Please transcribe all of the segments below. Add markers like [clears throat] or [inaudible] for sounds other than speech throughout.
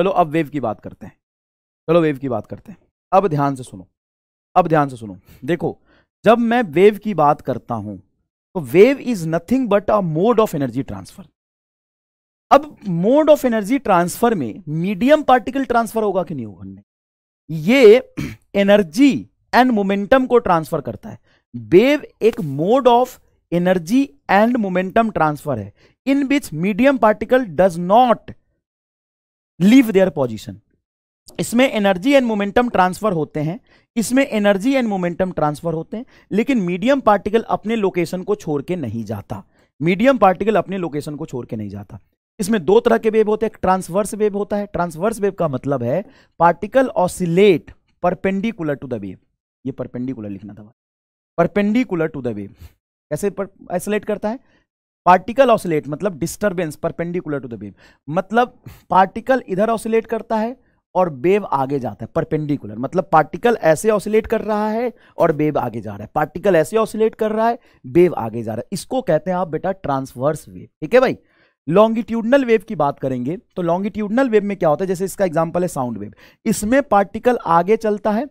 चलो अब वेव की बात करते हैं चलो वेव की बात करते हैं अब ध्यान से सुनो अब ध्यान से सुनो देखो जब मैं वेव की बात करता हूं तो wave is nothing but a mode of energy transfer अब मोड ऑफ एनर्जी ट्रांसफर में मीडियम पार्टिकल ट्रांसफर होगा कि नहीं होगा ये [clears throat] एनर्जी एंड मोमेंटम को ट्रांसफर करता है वेव एक mode of energy and momentum transfer है in which medium particle does not leave their position इसमें एनर्जी एंड मोमेंटम ट्रांसफर होते हैं इसमें एनर्जी एंड मोमेंटम ट्रांसफर होते हैं लेकिन मीडियम पार्टिकल अपने लोकेशन को छोड़ के नहीं जाता मीडियम पार्टिकल अपने लोकेशन को छोड़ के नहीं जाता इसमें दो तरह के वेव होते हैं ट्रांसवर्स वेव होता है ट्रांसवर्स वेव का मतलब है particle oscillate perpendicular to the wave ये परपेंडिकुलर लिखना था परपेंडिकुलर टू द वेव कैसे आइसोलेट करता है पार्टिकल ऑसिलेट मतलब disturbance perpendicular to the wave मतलब पार्टिकल इधर ऑसिलेट करता है और बेब आगे जाता है परपेंडिकुलर मतलब पार्टिकल ऐसे ऑसिलेट कर रहा है और बेब आगे जा रहा है पार्टिकल ऐसे ऑसिलेट कर रहा है वेव आगे जा रहा है इसको कहते हैं आप बेटा ट्रांसवर्स वेव ठीक है भाई लॉन्गिट्यूडनल वेव की बात करेंगे तो लॉन्गिट्यूडनल वेव में क्या होता है जैसे इसका एग्जाम्पल है साउंड वेव इसमें पार्टिकल आगे चलता है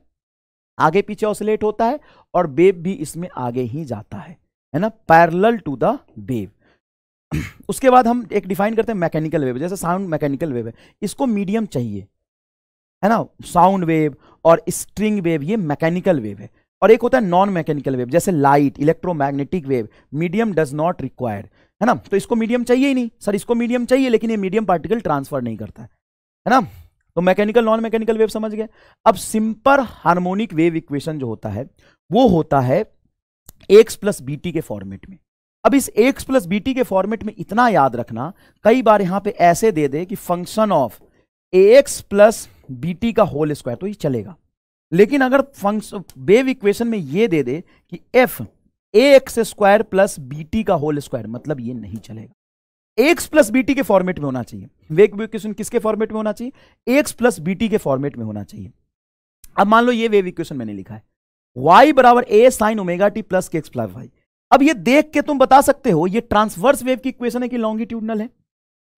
आगे पीछे ऑसिलेट होता है और बेब भी इसमें आगे ही जाता है है ना पैरल टू द बेब [clears throat] उसके बाद हम एक डिफाइन करते हैं मैकेनिकल वेव जैसे साउंड मैकेनिकल वेव है इसको मीडियम चाहिए है ना साउंड वेव और स्ट्रिंग वेव ये मैकेनिकल वेव है और एक होता है नॉन मैकेनिकल वेव जैसे light electromagnetic wave medium does not required है ना तो इसको मीडियम चाहिए ही नहीं सर इसको मीडियम चाहिए लेकिन ये मीडियम पार्टिकल ट्रांसफर नहीं करता है है ना तो मैकेनिकल नॉन मैकेनिकल वेव समझ गए अब सिंपल हार्मोनिक वेव इक्वेशन जो होता है वो होता है एक्स प्लस बी के फॉर्मेट में अब इस एक्स प्लस बी के फॉर्मेट में इतना याद रखना कई बार यहां पे ऐसे दे दे कि function of a x plus b t का होल स्क्वायर तो ये चलेगा लेकिन अगर फंक्शन वेव इक्वेशन में ये दे दे कि f a x square plus b का होल स्क्वायर मतलब ये नहीं चलेगा एक्स प्लस बी टी के फॉर्मेट में होना चाहिए वेव इक्वेशन किसके फॉर्मेट में होना चाहिए एक्स प्लस बी के फॉर्मेट में होना चाहिए अब मान लो ये वेव इक्वेशन मैंने लिखा है वाई बराबर a sine omega T plus k x plus y अब ये देख के तुम बता सकते हो ये ट्रांसवर्स वेव की इक्वेशन है कि लॉन्गिट्यूडनल है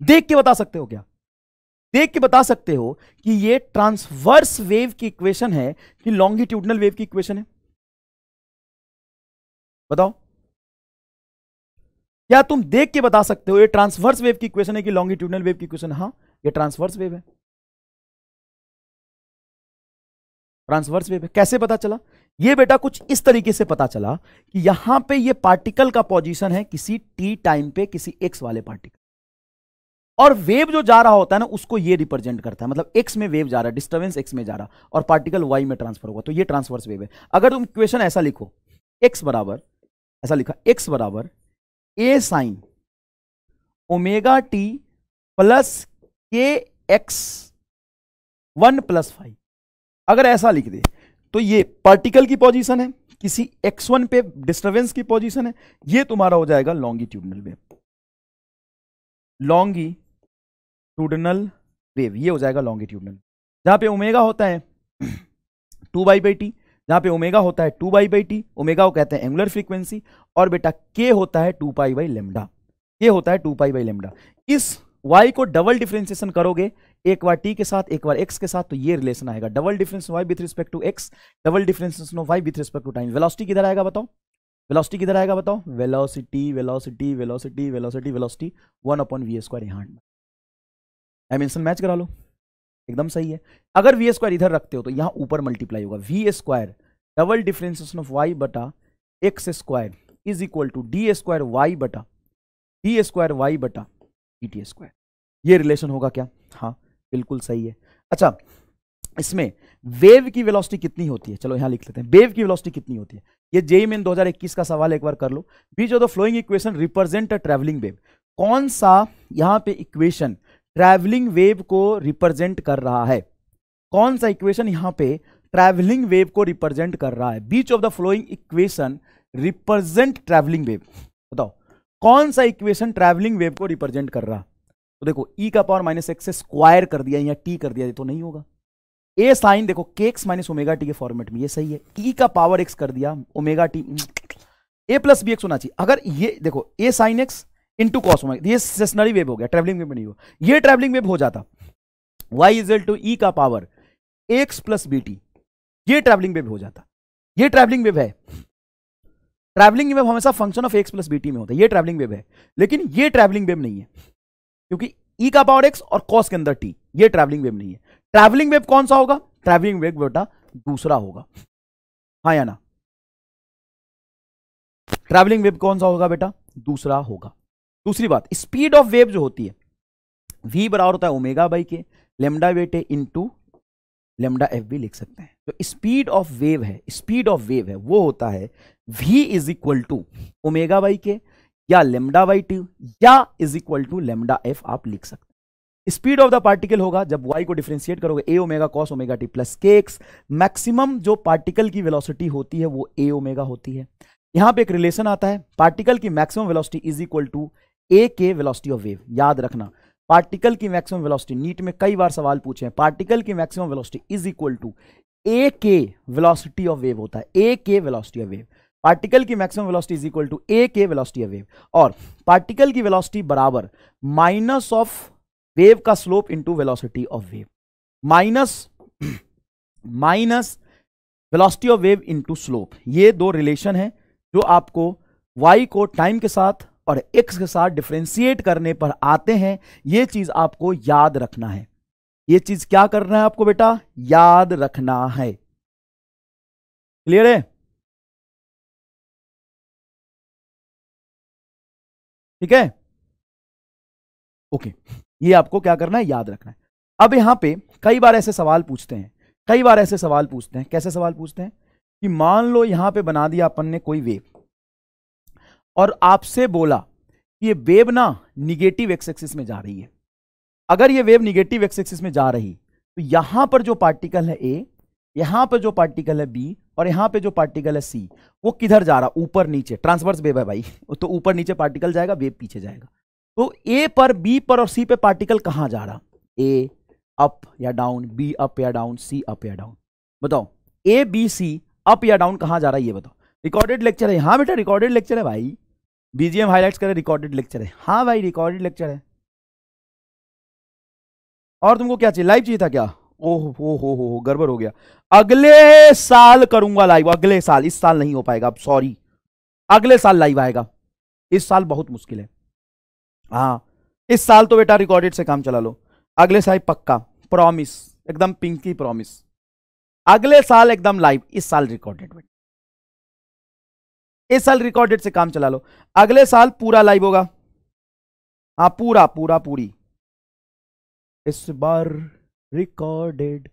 देख के बता सकते हो क्या देख के बता सकते हो कि ये ट्रांसवर्स वेव की इक्वेशन है कि लॉन्गिट्यूडनल वेव की इक्वेशन है बताओ क्या तुम देख के बता सकते हो ये ट्रांसवर्स वेव की इक्वेशन है कि लॉन्गिट्यूडनल वेव की इक्वेशन हाँ ये ट्रांसवर्स वेव है ट्रांसवर्स वेव है कैसे पता चला ये बेटा कुछ इस तरीके से पता चला कि यहां पे ये पार्टिकल का पोजीशन है किसी टी टाइम पे किसी एक्स वाले पार्टिकल और वेव जो जा रहा होता है ना उसको ये रिप्रेजेंट करता है मतलब एक्स में वेव जा रहा है डिस्टर्बेंस एक्स में जा रहा है और पार्टिकल वाई में ट्रांसफर होगा तो ये ट्रांसफर्स वेव है अगर तुम क्वेश्चन ऐसा लिखो एक्स बराबर ऐसा लिखा एक्स बराबर a sine omega T plus k x one plus five अगर ऐसा लिख दे तो ये पार्टिकल की पोजीशन है किसी x1 पे डिस्टरबेंस की पोजीशन है ये तुम्हारा हो जाएगा लॉन्गिट्यूडनल वेव लॉन्गिट्यूडनल वेव ये हो जाएगा लॉन्गिट्यूडनल जहां पे ओमेगा होता है टू बाई बाई टी जहां पे ओमेगा होता है two by by t omega को कहते हैं एंगुलर फ्रीक्वेंसी और बेटा के होता है टू पाई बाई लेमडा ये होता है टू पाई बाई लेमडा इस y को डबल डिफ्रेंसिएशन करोगे एक बार टी के साथ एक बार एक्स के साथ तो ये रिलेशन आएगा double difference y with respect to x double difference no y with respect to time velocity किधर आएगा बताओ वेलोसिटी किधर आएगा बताओ velocity velocity velocity velocity velocity one upon v square यहाँ डायमेंशन मैच करा लो एकदम सही है अगर वी स्क्वायर इधर रखते हो तो यहाँ ऊपर मल्टीप्लाई होगा v square double difference of y बटा x square is equal to d square y बटा डी स्क्वायर वाई बटा डी टी स्क्वायर ये रिलेशन होगा क्या हाँ बिल्कुल सही है अच्छा इसमें वेव की वेलोसिटी कितनी होती है चलो यहाँ लिख लेते हैं वेव की वेलोसिटी कितनी होती है ये जेई मेन 2021 का सवाल एक बार कर लो which of the following equation represent a travelling wave कौन सा यहां पे इक्वेशन ट्रैवलिंग वेव को रिप्रेजेंट कर रहा है कौन सा इक्वेशन यहाँ पे ट्रैवलिंग वेव को रिप्रेजेंट कर रहा है which of the following equation represent travelling wave बताओ कौन सा इक्वेशन ट्रैवलिंग वेव को रिप्रेजेंट कर रहा तो देखो e का पावर माइनस एक्स से स्क्वायर कर दिया या t कर दिया तो नहीं होगा a साइन देखो k x minus omega t के फॉर्मेट में ये सही है e का पावर x कर दिया omega t a plus b x होना चाहिए अगर ये देखो a sine x into cos omega ये स्टेशनरी वेव हो गया ट्रेवलिंग वेब नहीं हो ये ट्रेवलिंग वेब हो जाता y इज टू ई का power x plus b t ये ट्रेवलिंग वेब हो जाता ये ट्रेवलिंग वेब है ट्रैवलिंग वेब हमेशा function of x plus b t में होता है ये ट्रैवलिंग वेब है लेकिन ये ट्रैवलिंग वेब नहीं है क्योंकि ई e का पावर एक्स और कॉस के अंदर टी ये ट्रैवलिंग वेव नहीं है ट्रैवलिंग वेव कौन सा होगा ट्रैवलिंग वेव बेटा दूसरा होगा हाँ या ना ट्रैवलिंग वेव कौन सा होगा बेटा दूसरा होगा दूसरी बात स्पीड ऑफ वेव जो होती है वी बराबर होता है ओमेगा बाई के लेमडा बेटे इंटू लेमडा एफ भी लिख सकते हैं तो स्पीड ऑफ वेव है स्पीड ऑफ वेव है वो होता है v is equal to omega by k या लेमडा वाई टू या is equal to lambda f आप लिख सकते हैं स्पीड ऑफ द पार्टिकल होगा जब वाई को डिफ्रेंशिएट करोगे a omega cos omega T plus k x maximum जो पार्टिकल की वेलोसिटी होती है वो ए ओमेगा होती है यहां पे एक रिलेशन आता है पार्टिकल की maximum velocity is equal to A k velocity of wave याद रखना पार्टिकल की मैक्सिमम वेलोसिटी नीट में कई बार सवाल पूछे हैं पार्टिकल की maximum velocity is equal to A k velocity of wave होता है ए k velocity of wave particle की maximum velocity is equal to A k velocity wave और पार्टिकल की वेलोसिटी बराबर माइनस ऑफ वेव का slope into velocity of wave minus minus velocity of wave into slope ये दो relation है जो आपको वाई को टाइम के साथ और एक्स के साथ डिफ्रेंशिएट करने पर आते हैं ये चीज आपको याद रखना है ये चीज क्या करना है आपको बेटा याद रखना है क्लियर है ठीक है ओके ये आपको क्या करना है याद रखना है अब यहां पे कई बार ऐसे सवाल पूछते हैं कई बार ऐसे सवाल पूछते हैं कैसे सवाल पूछते हैं कि मान लो यहां पे बना दिया अपन ने कोई वेव और आपसे बोला कि ये वेव ना निगेटिव एक्स एक्सिस में जा रही है अगर ये वेव निगेटिव एक्स एक्सिस में जा रही तो यहां पर जो पार्टिकल है ए यहाँ पे जो पार्टिकल है बी और यहाँ पे जो पार्टिकल है सी वो किधर जा रहा ऊपर नीचे ट्रांसवर्स वेब है भाई [laughs] तो ऊपर नीचे पार्टिकल जाएगा वेब पीछे जाएगा तो ए पर बी पर और सी पे पार्टिकल कहां जा रहा ए अप या डाउन बी अप या डाउन सी अप या डाउन बताओ ए बी सी अप या डाउन कहां जा रहा है ये बताओ रिकॉर्डेड लेक्चर है हाँ बेटा रिकॉर्डेड लेक्चर है भाई बीजीएम हाईलाइट करे रिकॉर्डेड लेक्चर है हाँ भाई रिकॉर्डेड लेक्चर है और तुमको क्या चाहिए लाइव चाहिए था क्या ओह हो हो हो गड़बड़ हो गया अगले साल करूंगा लाइव अगले साल इस साल नहीं हो पाएगा सॉरी अगले साल लाइव आएगा इस साल बहुत मुश्किल है हाँ इस साल तो बेटा रिकॉर्डेड से काम चला लो अगले साल पक्का प्रॉमिस एकदम पिंकी प्रॉमिस अगले साल एकदम लाइव इस साल रिकॉर्डेड बेटा इस साल रिकॉर्डेड से काम चला लो अगले साल पूरा लाइव होगा हाँ पूरा पूरा पूरी इस बार रिकॉर्डेड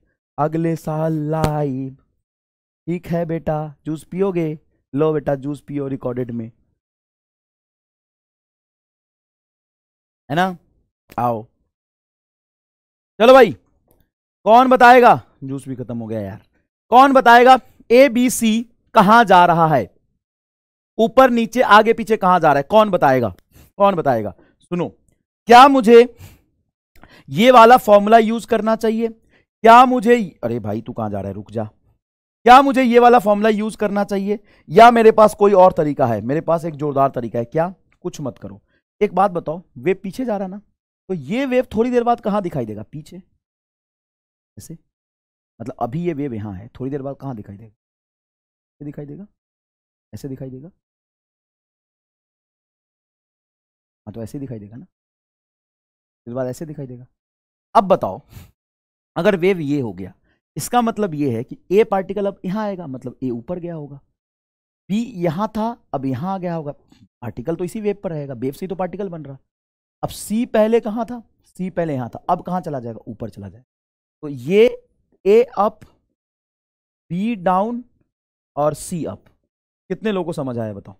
अगले साल लाइव ठीक है बेटा जूस पियोगे लो बेटा जूस पियो रिकॉर्डेड में है ना आओ चलो भाई कौन बताएगा जूस भी खत्म हो गया यार कौन बताएगा ए बी सी कहां जा रहा है ऊपर नीचे आगे पीछे कहां जा रहा है कौन बताएगा कौन बताएगा सुनो क्या मुझे ये वाला फॉर्मूला यूज करना चाहिए क्या मुझे अरे भाई तू कहां जा रहा है रुक जा क्या मुझे ये वाला फॉर्मूला यूज करना चाहिए या मेरे पास कोई और तरीका है मेरे पास एक जोरदार तरीका है क्या कुछ मत करो एक बात बताओ वेब पीछे जा रहा ना तो ये वेव थोड़ी देर बाद कहाँ दिखाई देगा पीछे ऐसे मतलब अभी ये वेव यहाँ है थोड़ी देर बाद कहाँ दिखाई देगा ऐसे दिखाई देगा ऐसे दिखाई देगा हाँ तो ऐसे दिखाई देगा ना इसके बाद ऐसे दिखाई देगा अब बताओ अगर वेव ये हो गया इसका मतलब ये है कि ए पार्टिकल अब यहाँ आएगा मतलब ए ऊपर गया होगा बी यहाँ था अब यहाँ आ गया होगा पार्टिकल तो इसी वेव पर रहेगा वेव से तो पार्टिकल बन रहा अब सी पहले कहाँ था सी पहले यहाँ था अब कहाँ चला जाएगा ऊपर चला जाएगा तो ये ए अप बी डाउन और सी अप कितने लोगों को समझ आया बताओ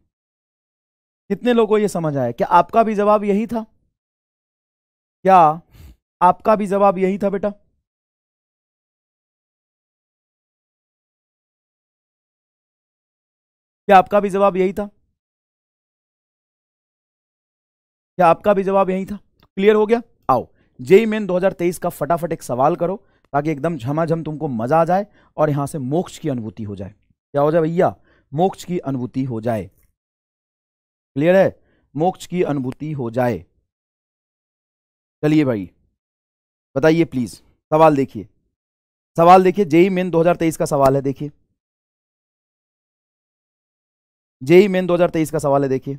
कितने लोगों को ये समझ आया क्या आपका भी जवाब यही था क्या आपका भी जवाब यही था बेटा क्या आपका भी जवाब यही था क्या आपका भी जवाब यही था क्लियर हो गया आओ जेई मेन 2023 का फटाफट एक सवाल करो ताकि एकदम झमाझम तुमको मजा आ जाए और यहां से मोक्ष की अनुभूति हो जाए क्या हो जाए भैया मोक्ष की अनुभूति हो जाए क्लियर है मोक्ष की अनुभूति हो जाए चलिए भाई बताइए प्लीज़ सवाल देखिए सवाल देखिए जेई मेन 2023 का सवाल है देखिए जेई मेन 2023 का सवाल है देखिए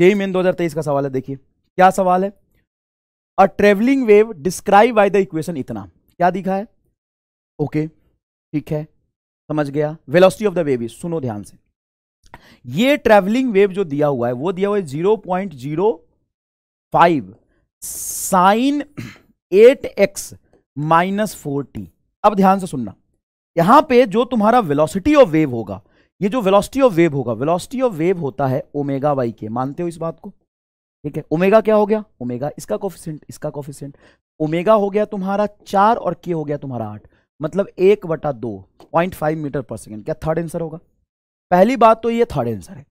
जेई मेन 2023 का सवाल है देखिए क्या सवाल है a travelling wave describe by the equation इतना क्या दिखा है ओके ठीक है समझ गया velocity of the wave is सुनो ध्यान से ये ट्रेवलिंग वेव जो दिया हुआ है वो दिया हुआ है zero point zero five sine eight x minus four t अब ध्यान से सुनना यहां पे जो तुम्हारा वेलोसिटी ऑफ वेव होगा ये जो वेलोसिटी ऑफ वेव होगा वेलोसिटी ऑफ वेव होता है ओमेगा वाई के मानते हो इस बात को ठीक है ओमेगा क्या हो गया ओमेगा इसका कॉफिशेंट इसका कॉफिशेंट ओमेगा हो गया तुम्हारा चार और के हो गया तुम्हारा आठ मतलब एक बटा दो पॉइंट फाइव मीटर पर सेकेंड क्या थर्ड आंसर होगा पहली बात तो ये थर्ड आंसर है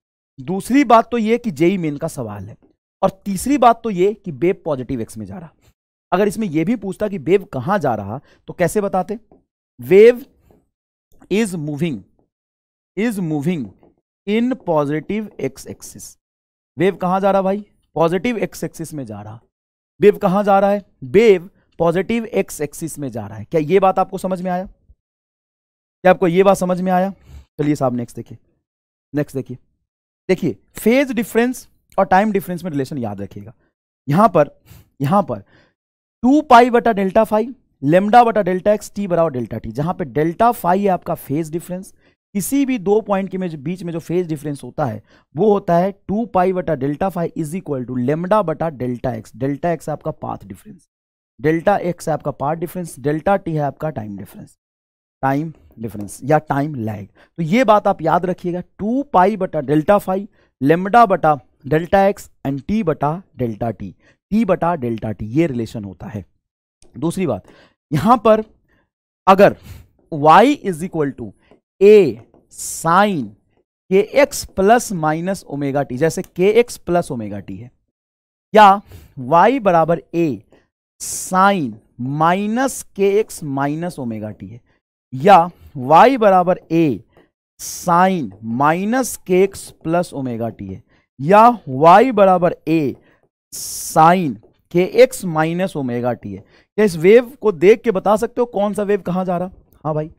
दूसरी बात तो ये कि जेई मेन का सवाल है और तीसरी बात तो ये कि बेब पॉजिटिव एक्स में जा रहा अगर इसमें यह भी पूछता कि वेव कहां जा रहा तो कैसे बताते wave is moving is moving in positive x axis wave कहां जा रहा भाई पॉजिटिव एक्स एक्सिस में जा रहा वेव कहां जा रहा है वेव पॉजिटिव एक्स एक्सिस में जा रहा है क्या ये बात आपको समझ में आया क्या आपको ये बात समझ में आया चलिए साहब नेक्स्ट देखिए नेक्स्ट देखिए देखिए फेज डिफरेंस और टाइम डिफरेंस में रिलेशन याद रखिएगा यहां पर यहां पर टू पाई बटा डेल्टा फाइव लेमडा बटा डेल्टा एक्स टी बराबर डेल्टा टी जहां पर डेल्टा फाइव है आपका फेज डिफरेंस किसी भी दो पॉइंट के में जो बीच में जो फेज डिफरेंस होता है वो होता है टू पाई बटा delta five is equal to lambda बटा डेल्टा एक्स डेल्टा एक्स है आपका पाथ डिफरेंस डेल्टा एक्स है आपका पार्ट डिफरेंस डेल्टा टी है आपका टाइम डिफरेंस टाइम डिफरेंस या टाइम लैग तो ये बात आप याद रखिएगा टू पाई बटा डेल्टा फाइव लेमडा बटा डेल्टा एक्स एंड टी बटा डेल्टा टी टी बटा डेल्टा टी ये रिलेशन होता है दूसरी बात यहां पर अगर y is equal to A sine के x plus minus omega t जैसे k x plus omega T है या वाई बराबर a sine minus k x minus omega T है या y बराबर a sine minus k x plus omega T है या y बराबर ए साइन के एक्स माइनस ओमेगा टी है क्या इस वेव को देख के बता सकते हो कौन सा वेव कहां जा रहा हाँ भाई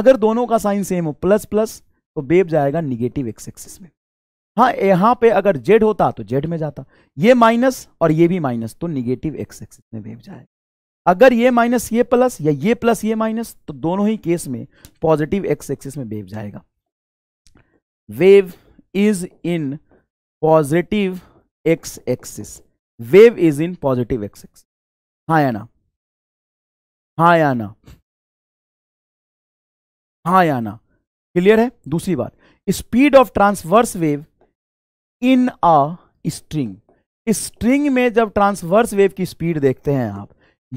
अगर दोनों का साइन सेम हो प्लस प्लस तो वेव जाएगा निगेटिव एक्स एक्सिस में हाँ यहां पे अगर जेड होता तो जेड में जाता ये माइनस और ये भी माइनस तो निगेटिव एक्स एक्सिस में वेव जाएगा अगर ये माइनस ये प्लस या ये प्लस ये माइनस तो दोनों ही केस में पॉजिटिव एक्स एक्सिस में वेव जाएगा wave is in positive x axis wave is in positive x axis हाँ या ना हाँ या ना हाँ या ना क्लियर है दूसरी बात speed of transverse wave in a string string में जब ट्रांसवर्स वेव की स्पीड देखते हैं आप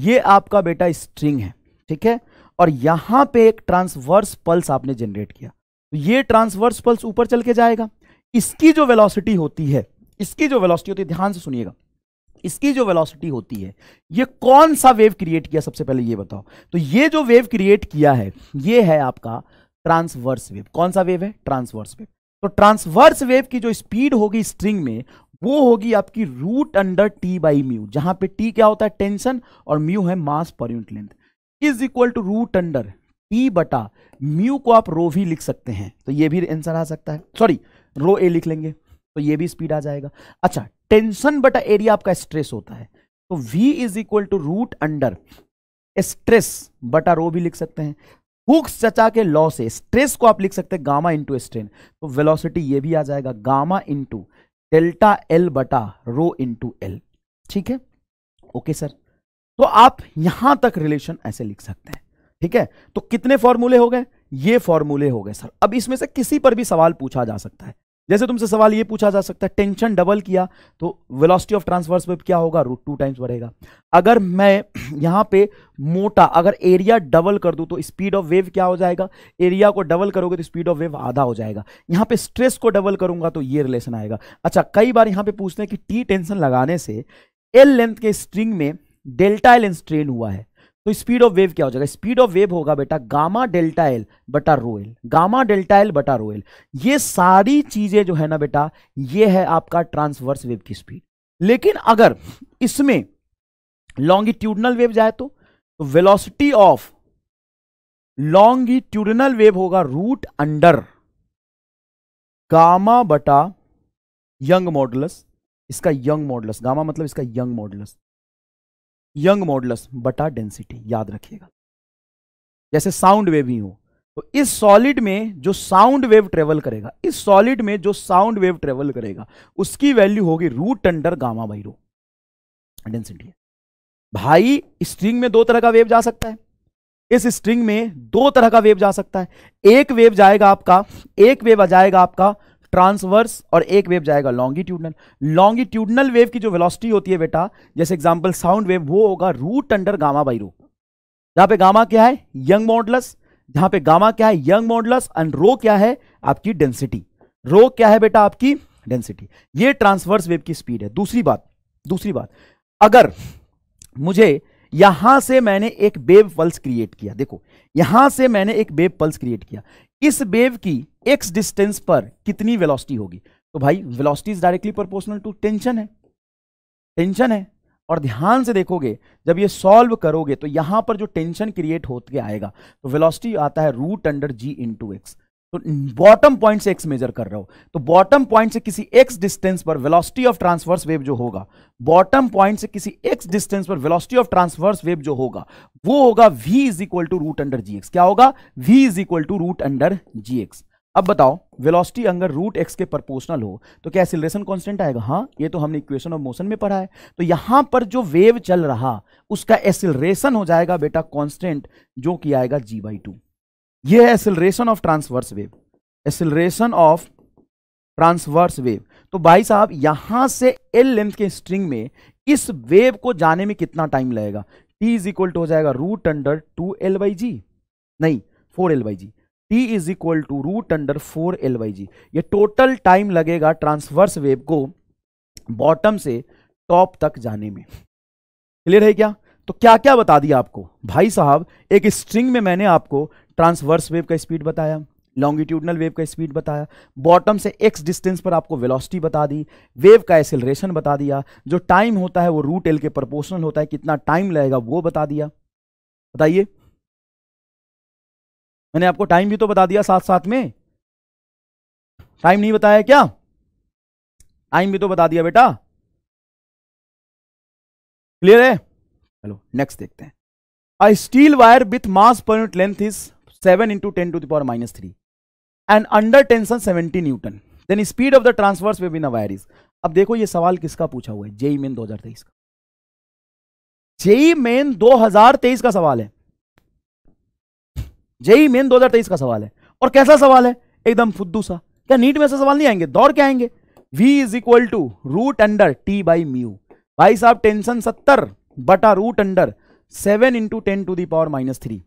ये आपका बेटा स्ट्रिंग है ठीक है और यहां पे एक ट्रांसवर्स पल्स आपने जनरेट किया तो ये ट्रांसवर्स पल्स ऊपर चल के जाएगा इसकी जो वेलोसिटी होती है इसकी जो वेलोसिटी होती है ध्यान से सुनिएगा इसकी जो वेलोसिटी होती है ये कौन सा वेव क्रिएट किया सबसे पहले ये बताओ तो ये जो वेव क्रिएट किया है ये है आपका ट्रांसवर्स वेव कौन सा वेव है ट्रांसवर्स वेव तो ट्रांसवर्स वेव की जो स्पीड होगी स्ट्रिंग में वो होगी आपकी root under T by mu जहां पे टी क्या होता है टेंशन और म्यू है मास पर unit length is equal to root under t बटा म्यू को आप रो भी लिख सकते हैं तो ये भी आंसर आ सकता है सॉरी रो ए लिख लेंगे तो ये भी स्पीड आ जाएगा अच्छा टेंशन बटा एरिया आपका स्ट्रेस होता है तो v is equal to root under stress बटा रो भी लिख सकते हैं हुक्स चचा के लॉ से स्ट्रेस को आप लिख सकते हैं गामा इंटू स्ट्रेन तो वेलोसिटी ये भी आ जाएगा गामा इंटू डेल्टा एल बटा रो टू एल ठीक है ओके सर तो आप यहां तक रिलेशन ऐसे लिख सकते हैं ठीक है तो कितने फॉर्मूले हो गए ये फॉर्मूले हो गए सर अब इसमें से किसी पर भी सवाल पूछा जा सकता है जैसे तुमसे सवाल ये पूछा जा सकता है टेंशन डबल किया तो वेलोसिटी ऑफ ट्रांसवर्स वेब क्या होगा रूट टू टाइम्स बढ़ेगा अगर मैं [clears throat] यहाँ पे मोटा अगर एरिया डबल कर दूँ तो स्पीड ऑफ वेव क्या हो जाएगा एरिया को डबल करोगे तो स्पीड ऑफ वेव आधा हो जाएगा यहाँ पे स्ट्रेस को डबल करूंगा तो ये रिलेशन आएगा अच्छा कई बार यहाँ पे पूछते हैं कि टी टेंशन लगाने से एल लेंथ के स्ट्रिंग में डेल्टा एल स्ट्रेन हुआ है तो स्पीड ऑफ वेव क्या हो जाएगा स्पीड ऑफ वेव होगा बेटा गामा डेल्टा एल बटा रोएल गामा डेल्टा एल बटा रोएल ये सारी चीजें जो है ना बेटा ये है आपका ट्रांसवर्स वेव की स्पीड लेकिन अगर इसमें लॉन्गिट्यूडनल वेव जाए तो वेलोसिटी ऑफ लॉन्गिट्यूडनल वेव होगा रूट अंडर गामा बटा यंग मॉडलस इसका यंग मॉडलस गामा मतलब इसका यंग मॉडलस यंग मॉडलस बटा डेंसिटी याद रखिएगा जैसे साउंड वेव ही हो तो इस सॉलिड में जो साउंड वेव ट्रेवल करेगा इस सॉलिड में जो साउंड वेव ट्रेवल करेगा उसकी वैल्यू होगी root under gamma by rho density भाई स्ट्रिंग में दो तरह का वेव जा सकता है इस स्ट्रिंग में दो तरह का वेव जा सकता है एक वेव जाएगा आपका एक वेव आ जाएगा आपका ट्रांसवर्स और एक वेव जाएगा लॉन्गिट्यूडनल लॉन्गिट्यूडनल वेव की जो वेलोसिटी होती है बेटा जैसे एग्जांपल साउंड वेव वो होगा root under gamma by rho जहां पे गामा क्या है यंग मॉडलस जहां पे गामा क्या है यंग मॉडलस एंड रो क्या है आपकी डेंसिटी रो क्या है बेटा आपकी डेंसिटी ये ट्रांसवर्स वेव की स्पीड है दूसरी बात दूसरी बात अगर मुझे यहां से मैंने एक बेब पल्स क्रिएट किया देखो यहां से मैंने एक बेब पल्स क्रिएट किया इस बेब की एक्स डिस्टेंस पर कितनी वेलोसिटी होगी तो भाई velocity directly proportional to tension है टेंशन है और ध्यान से देखोगे जब ये सॉल्व करोगे तो यहां पर जो टेंशन क्रिएट होते आएगा तो वेलोसिटी आता है root under g into x तो बॉटम पॉइंट से एक्स मेजर कर रहे हो तो बॉटम पॉइंट से किसी एक्स डिस्टेंस पर वेलोसिटी ऑफ ट्रांसवर्स वेव जो होगा बॉटम पॉइंट से किसी एक्स डिस्टेंस पर वेलोसिटी ऑफ ट्रांसवर्स वेव जो होगा वो होगा v is equal to root under g x क्या होगा v is equal to root under g x अब बताओ वेलोसिटी अगर रूट एक्स के प्रपोर्शनल हो तो क्या एक्सिलेशन कांस्टेंट आएगा हाँ ये तो हमने इक्वेशन ऑफ मोशन में पढ़ा है तो यहां पर जो वेव चल रहा उसका एक्सिलेशन हो जाएगा बेटा कांस्टेंट जो कि आएगा जी बाई टू यह है acceleration of transverse wave acceleration of transverse wave तो भाई साहब यहां से एल लेंथ के स्ट्रिंग में इस वेव को जाने में कितना टाइम लगेगा टी इज इक्वल टू हो जाएगा root under two L by G नहीं four L by G T is equal to root under four L by G ये टोटल टाइम लगेगा ट्रांसवर्स वेब को बॉटम से टॉप तक जाने में क्लियर है क्या तो क्या क्या बता दिया आपको भाई साहब एक स्ट्रिंग में मैंने आपको ट्रांसवर्स वेव का स्पीड बताया लॉन्गिट्यूडनल वेव का स्पीड बताया बॉटम से एक्स डिस्टेंस पर आपको वेलोसिटी बता दी वेव का एक्सेलरेशन बता दिया जो टाइम होता है वो रूट एल के प्रोपोर्शनल होता है कितना टाइम लगेगा वो बता दिया बताइए मैंने आपको टाइम भी तो बता दिया साथ साथ में टाइम नहीं बताया क्या टाइम भी तो बता दिया बेटा क्लियर है चलो नेक्स्ट देखते हैं a steel wire with mass पर unit length is seven into ten to the power minus three and under tension seventy newton then speed of the transverse wave in wire is अब देखो ये सवाल किसका पूछा हुआ है जेई मेन e e दो हजार तेईस का जेई मेन e दो हजार तेईस का सवाल है जेई मेन 2023 का सवाल है और कैसा सवाल है एकदम फुद्दू सा क्या नीट में ऐसा सवाल नहीं आएंगे दौड़ के आएंगे v is equal to root under T by mu भाई साहब टेंशन सत्तर बटा root under seven into ten to the power minus three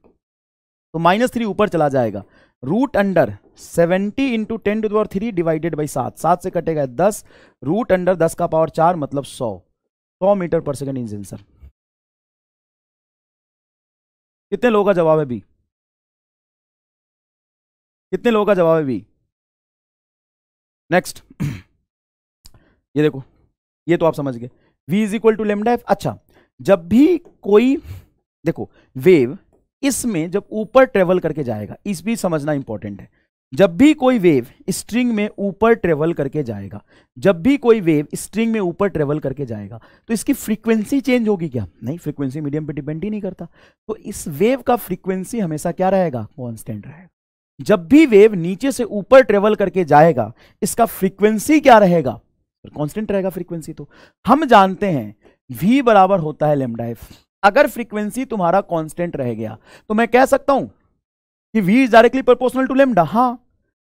तो माइनस थ्री ऊपर चला जाएगा root under seventy into ten to the power three divided by सात सात से कटेगा दस रूट अंडर दस का पावर चार मतलब सौ सौ मीटर पर सेकेंड इंजेंसर कितने लोगों का जवाब है बी कितने लोगों का जवाब है बी नेक्स्ट [clears throat] ये देखो ये तो आप समझ गए v is equal to lambda F अच्छा जब भी कोई देखो वेव इसमें जब ऊपर ट्रेवल करके जाएगा इस भी समझना इंपॉर्टेंट है जब भी कोई वेव स्ट्रिंग में ऊपर ट्रेवल करके जाएगा जब भी कोई वेव स्ट्रिंग में ऊपर ट्रेवल करके जाएगा तो इसकी फ्रीक्वेंसी चेंज होगी क्या नहीं फ्रीक्वेंसी मीडियम पे डिपेंड ही नहीं करता तो इस वेव का फ्रीक्वेंसी हमेशा क्या रहेगा कॉन्स्टेंट रहेगा जब भी वेव नीचे से ऊपर ट्रेवल करके जाएगा इसका फ्रीक्वेंसी क्या रहेगा कांस्टेंट रहेगा फ्रीक्वेंसी तो हम जानते हैं v बराबर होता है लेमडा एफ अगर फ्रीक्वेंसी तुम्हारा कांस्टेंट रह गया तो मैं कह सकता हूं कि v is directly proportional to lambda हाँ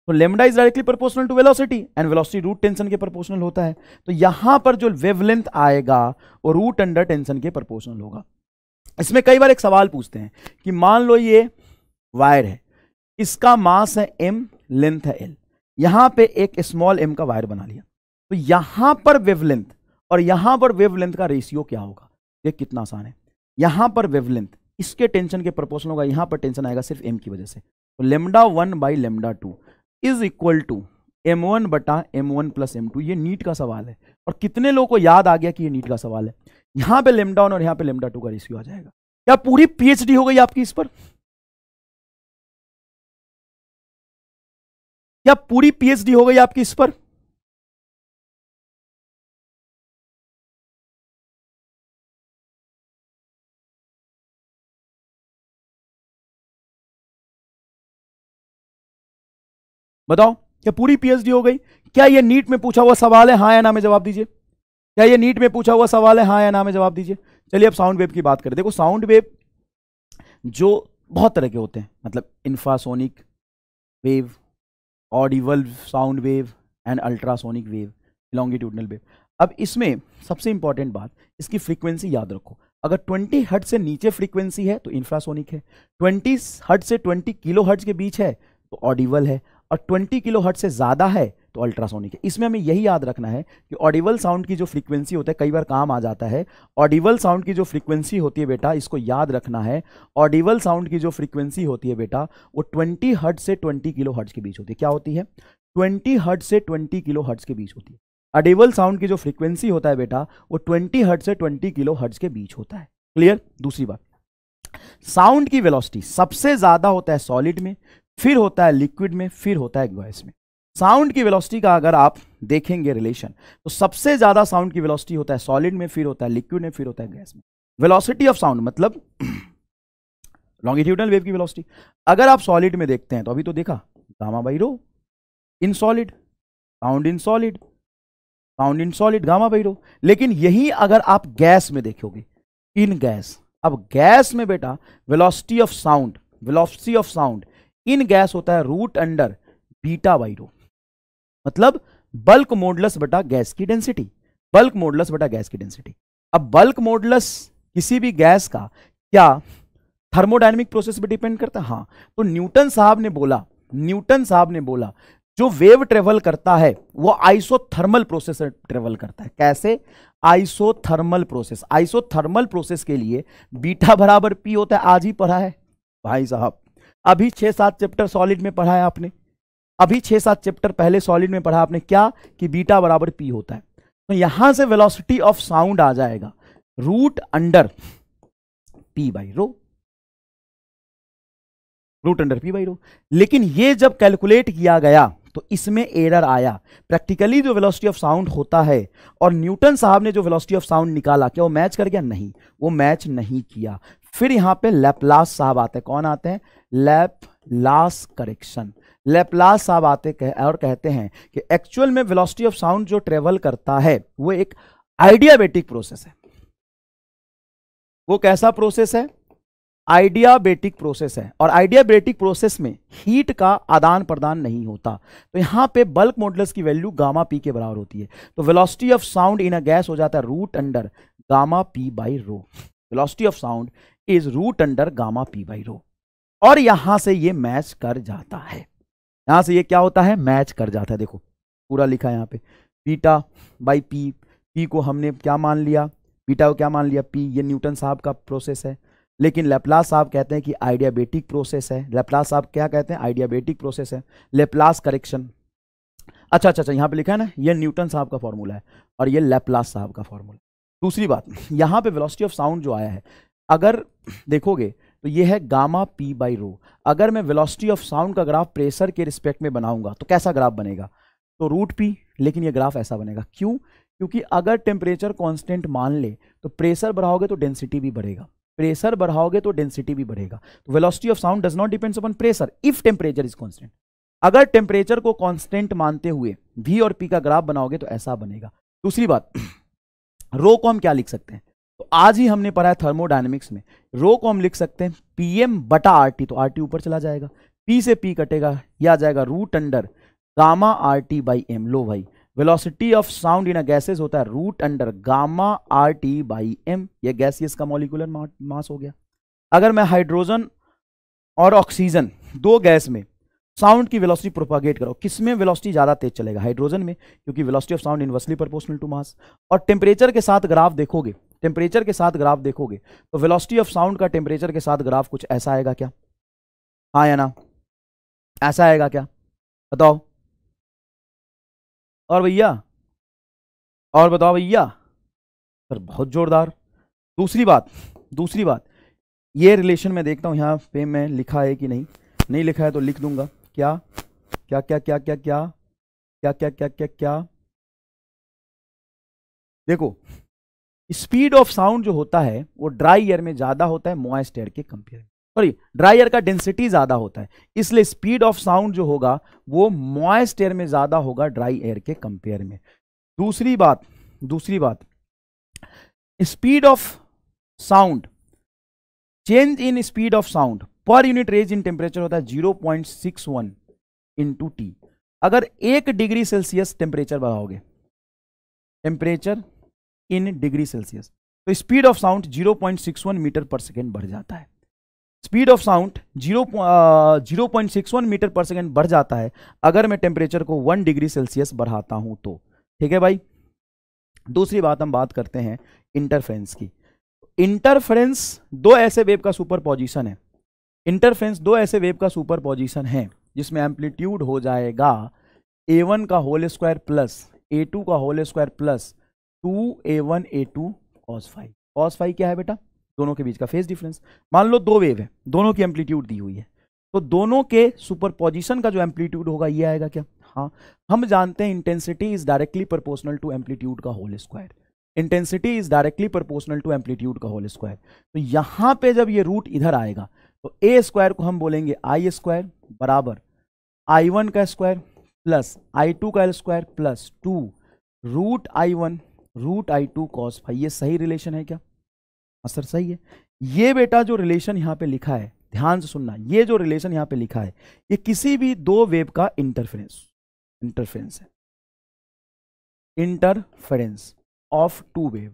तो lambda is directly proportional to velocity and velocity root tension के प्रोपोर्शनल होता है तो यहां पर जो वेवलेंथ आएगा वो रूट अंडर टेंशन के प्रोपोर्शनल होगा इसमें कई बार एक सवाल पूछते हैं कि मान लो ये वायर है इसका मास है एम लेंथ है एल यहां पे एक स्मॉल एम का वायर बना लिया तो यहां पर वेवलेंथ और यहां पर वेवलेंथ का रेशियो क्या होगा ये कितना आसान है यहां पर वेवलेंथ इसके टेंशन के प्रपोर्शन होगा यहां पर टेंशन आएगा सिर्फ एम की वजह से तो lambda one by lambda two is equal to M one बटा M one plus M two ये नीट का सवाल है और कितने लोगों को याद आ गया कि ये नीट का सवाल है यहां पे लेमडा वन और यहां पे लेमडा टू का रेशियो आ जाएगा क्या पूरी पीएचडी हो गई आपकी इस पर या पूरी पीएचडी हो गई आपकी इस पर बताओ क्या पूरी पीएचडी हो गई क्या ये नीट में पूछा हुआ सवाल है हाँ या ना में जवाब दीजिए क्या ये नीट में पूछा हुआ सवाल है हाँ या ना में जवाब दीजिए चलिए अब साउंड वेव की बात करें देखो साउंड वेव जो बहुत तरह के होते हैं मतलब infrasonic wave audible sound wave and ultrasonic wave longitudinal wave अब इसमें सबसे इंपॉर्टेंट बात इसकी फ्रीक्वेंसी याद रखो अगर 20 हर्ट से नीचे फ्रीक्वेंसी है तो इंफ्रासोनिक है 20 हर्ट से 20 किलो हर्ट के बीच है तो ऑडिबल है और 20 किलो हर्ट से ज़्यादा है तो अल्ट्रासोनिक है इसमें हमें यही याद रखना है कि ऑडिबल साउंड की जो फ्रीक्वेंसी होता है कई बार काम आ जाता है ऑडिबल साउंड की जो फ्रीक्वेंसी होती है बेटा इसको याद रखना है ऑडिबल साउंड की जो फ्रीक्वेंसी होती है बेटा वो ट्वेंटी हर्ट से ट्वेंटी किलो हर्ट्स के बीच होती है क्या होती है ट्वेंटी हर्ट से ट्वेंटी किलो हर्ट्स के बीच होती है अडेबल साउंड की जो फ्रीक्वेंसी होता है बेटा वो ट्वेंटी हर्ट से ट्वेंटी किलो हर्ट्स के बीच होता है क्लियर दूसरी बात साउंड की वेलोसिटी सबसे ज्यादा होता है सॉलिड में फिर होता है लिक्विड में फिर होता है गैस में साउंड की वेलोसिटी का अगर आप देखेंगे रिलेशन तो सबसे ज्यादा साउंड की वेलोसिटी होता है सॉलिड में फिर होता है लिक्विड में फिर होता है गैस में वेलोसिटी ऑफ साउंड मतलब लॉन्गिट्यूडल [clears throat] वेव की वेलोसिटी अगर आप सॉलिड में देखते हैं तो अभी तो देखा gamma by rho in solid sound in solid sound in solid gamma by rho लेकिन यही अगर आप गैस में देखोगे इन गैस अब गैस में बेटा velocity of sound velocity of sound in gas होता है root under beta by rho मतलब बल्क मोडलस बटा गैस की डेंसिटी बल्क मोडलस बटा गैस की डेंसिटी अब बल्क मोडलस किसी भी गैस का क्या थर्मोडाइनमिक प्रोसेस पे डिपेंड करता है हाँ तो न्यूटन साहब ने बोला न्यूटन साहब ने बोला जो वेव ट्रेवल करता है वो आइसोथर्मल प्रोसेस ट्रेवल करता है कैसे आइसोथर्मल प्रोसेस आइसोथर्मल प्रोसेस के लिए बीटा बराबर पी होता है आज ही पढ़ा है भाई साहब अभी छह सात चैप्टर सॉलिड में पढ़ा है आपने अभी छह सात चैप्टर पहले सॉलिड में पढ़ा आपने क्या कि बीटा बराबर पी होता है तो यहां से वेलोसिटी ऑफ साउंड आ जाएगा root under P by rho root under P by rho लेकिन ये जब कैलकुलेट किया गया तो इसमें एरर आया प्रैक्टिकली जो वेलोसिटी ऑफ साउंड होता है और न्यूटन साहब ने जो वेलोसिटी ऑफ साउंड निकाला क्या वो मैच कर गया नहीं वो मैच नहीं किया फिर यहां पे लैपलास साहब आते हैं कौन आते हैं लैपलास करेक्शन लेपलास साहब आते कह और कहते हैं कि एक्चुअल में वेलोसिटी ऑफ साउंड जो ट्रेवल करता है वो एक आइडियाबेटिक प्रोसेस है वो कैसा प्रोसेस है आइडियाबेटिक प्रोसेस है और आइडियाबेटिक प्रोसेस में हीट का आदान प्रदान नहीं होता तो यहां पे बल्क मॉडल्स की वैल्यू गामा पी के बराबर होती है तो velocity of sound in a gas हो जाता है root under gamma P by rho velocity of sound is root under gamma P by rho और यहां से ये मैच कर जाता है यहां से ये क्या होता है मैच कर जाता है देखो पूरा लिखा है यहाँ पे बीटा बाई पी पी को हमने क्या मान लिया बीटा को क्या मान लिया पी ये न्यूटन साहब का प्रोसेस है लेकिन लेप्लास साहब कहते हैं कि आइडियाबेटिक प्रोसेस है लेप्लास साहब क्या कहते हैं आइडियाबेटिक प्रोसेस है लेप्लास करेक्शन अच्छा अच्छा अच्छा यहाँ पे लिखा है ना ये न्यूटन साहब का फॉर्मूला है और ये लेप्लास साहब का फॉर्मूला दूसरी बात यहाँ पे वेलोसिटी ऑफ साउंड जो आया है अगर देखोगे तो ये है गामा पी बाई रो अगर मैं वेलोसिटी ऑफ साउंड का ग्राफ प्रेशर के रिस्पेक्ट में बनाऊंगा तो कैसा ग्राफ बनेगा तो रूट पी लेकिन ये ग्राफ ऐसा बनेगा क्यों क्योंकि अगर टेम्परेचर कांस्टेंट मान ले तो प्रेशर बढ़ाओगे तो डेंसिटी भी बढ़ेगा प्रेशर बढ़ाओगे तो डेंसिटी भी बढ़ेगा तो velocity of sound does not depends upon pressure if temperature is constant अगर टेम्परेचर को कॉन्स्टेंट मानते हुए वी और पी का ग्राफ बनाओगे तो ऐसा बनेगा दूसरी बात रो [clears throat] को हम क्या लिख सकते हैं तो आज ही हमने पढ़ा है थर्मोडाइनमिक्स में रो को हम लिख सकते हैं एम बटा टी तो टी ऊपर चला जाएगा पी से पी कटेगा यह आ जाएगा root under gamma R T by M लो भाई velocity of sound in a gases होता है root under gamma R T by M यह गैसियस का मॉलिकुलर मास हो गया अगर मैं हाइड्रोजन और ऑक्सीजन दो गैस में साउंड की वेलोसिटी प्रोपागेट करो किस में वेलोसिटी ज़्यादा तेज चलेगा हाइड्रोजन में क्योंकि velocity of sound inversely proportional to mass और टेम्परेचर के साथ ग्राफ देखोगे टेम्परेचर के साथ ग्राफ देखोगे तो वेलोसिटी ऑफ साउंड का टेम्परेचर के साथ ग्राफ कुछ ऐसा आएगा क्या हाँ या ना ऐसा आएगा क्या बताओ और भैया और बताओ भैया सर बहुत जोरदार दूसरी बात दूसरी बात ये रिलेशन मैं देखता हूँ यहाँ पे मैं लिखा है कि नहीं नहीं लिखा है तो लिख दूंगा क्या क्या क्या क्या क्या क्या क्या क्या क्या क्या क्या देखो स्पीड ऑफ साउंड जो होता है वो ड्राई एयर में ज़्यादा होता है मॉइस्ट एयर के कंपेयर सॉरी ड्राई एयर का डेंसिटी ज़्यादा होता है इसलिए स्पीड ऑफ साउंड जो होगा वो मॉइस्ट एयर में ज़्यादा होगा ड्राई एयर के कंपेयर में दूसरी बात दूसरी बात speed of sound change in speed of sound per unit rise in temperature होता है zero point six one into T अगर एक डिग्री सेल्सियस टेम्परेचर बढ़ाओगे टेम्परेचर इन डिग्री सेल्सियस तो स्पीड ऑफ साउंड 0.61 मीटर पर सेकेंड बढ़ जाता है speed of sound zero zero point six one metre पर सेकेंड बढ़ जाता है अगर मैं टेम्परेचर को वन डिग्री सेल्सियस बढ़ाता हूं तो ठीक है भाई दूसरी बात हम बात करते हैं इंटरफ्रेंस की इंटरफ्रेंस दो ऐसे वेब का सुपर पोजिशन है इंटरफ्रेंस दो ऐसे वेब का सुपर पोजिशन है जिसमें एम्पलीट्यूड हो जाएगा ए वन का whole square plus A two का whole square plus two A one A two cos phi cos phi क्या है बेटा दोनों के बीच का फेज डिफरेंस मान लो दो वेव है दोनों की एम्पलीट्यूड दी हुई है तो दोनों के सुपरपोजिशन का जो एम्पलीट्यूड होगा ये आएगा क्या हाँ हम जानते हैं intensity is directly proportional to amplitude का whole square intensity is directly proportional to amplitude का होल स्क्वायर तो यहाँ पे जब ये रूट इधर आएगा तो ए स्क्वायर को हम बोलेंगे आई स्क्वायर बराबर आई वन का स्क्वायर प्लस आई टू का square plus two root I one root I two cos phi ये सही रिलेशन है क्या असर सही है ये बेटा जो रिलेशन यहाँ पे लिखा है ध्यान से सुनना ये जो रिलेशन यहाँ पे लिखा है ये किसी भी दो वेब का इंटरफेरेंस इंटरफेरेंस है इंटरफेरेंस ऑफ टू वेव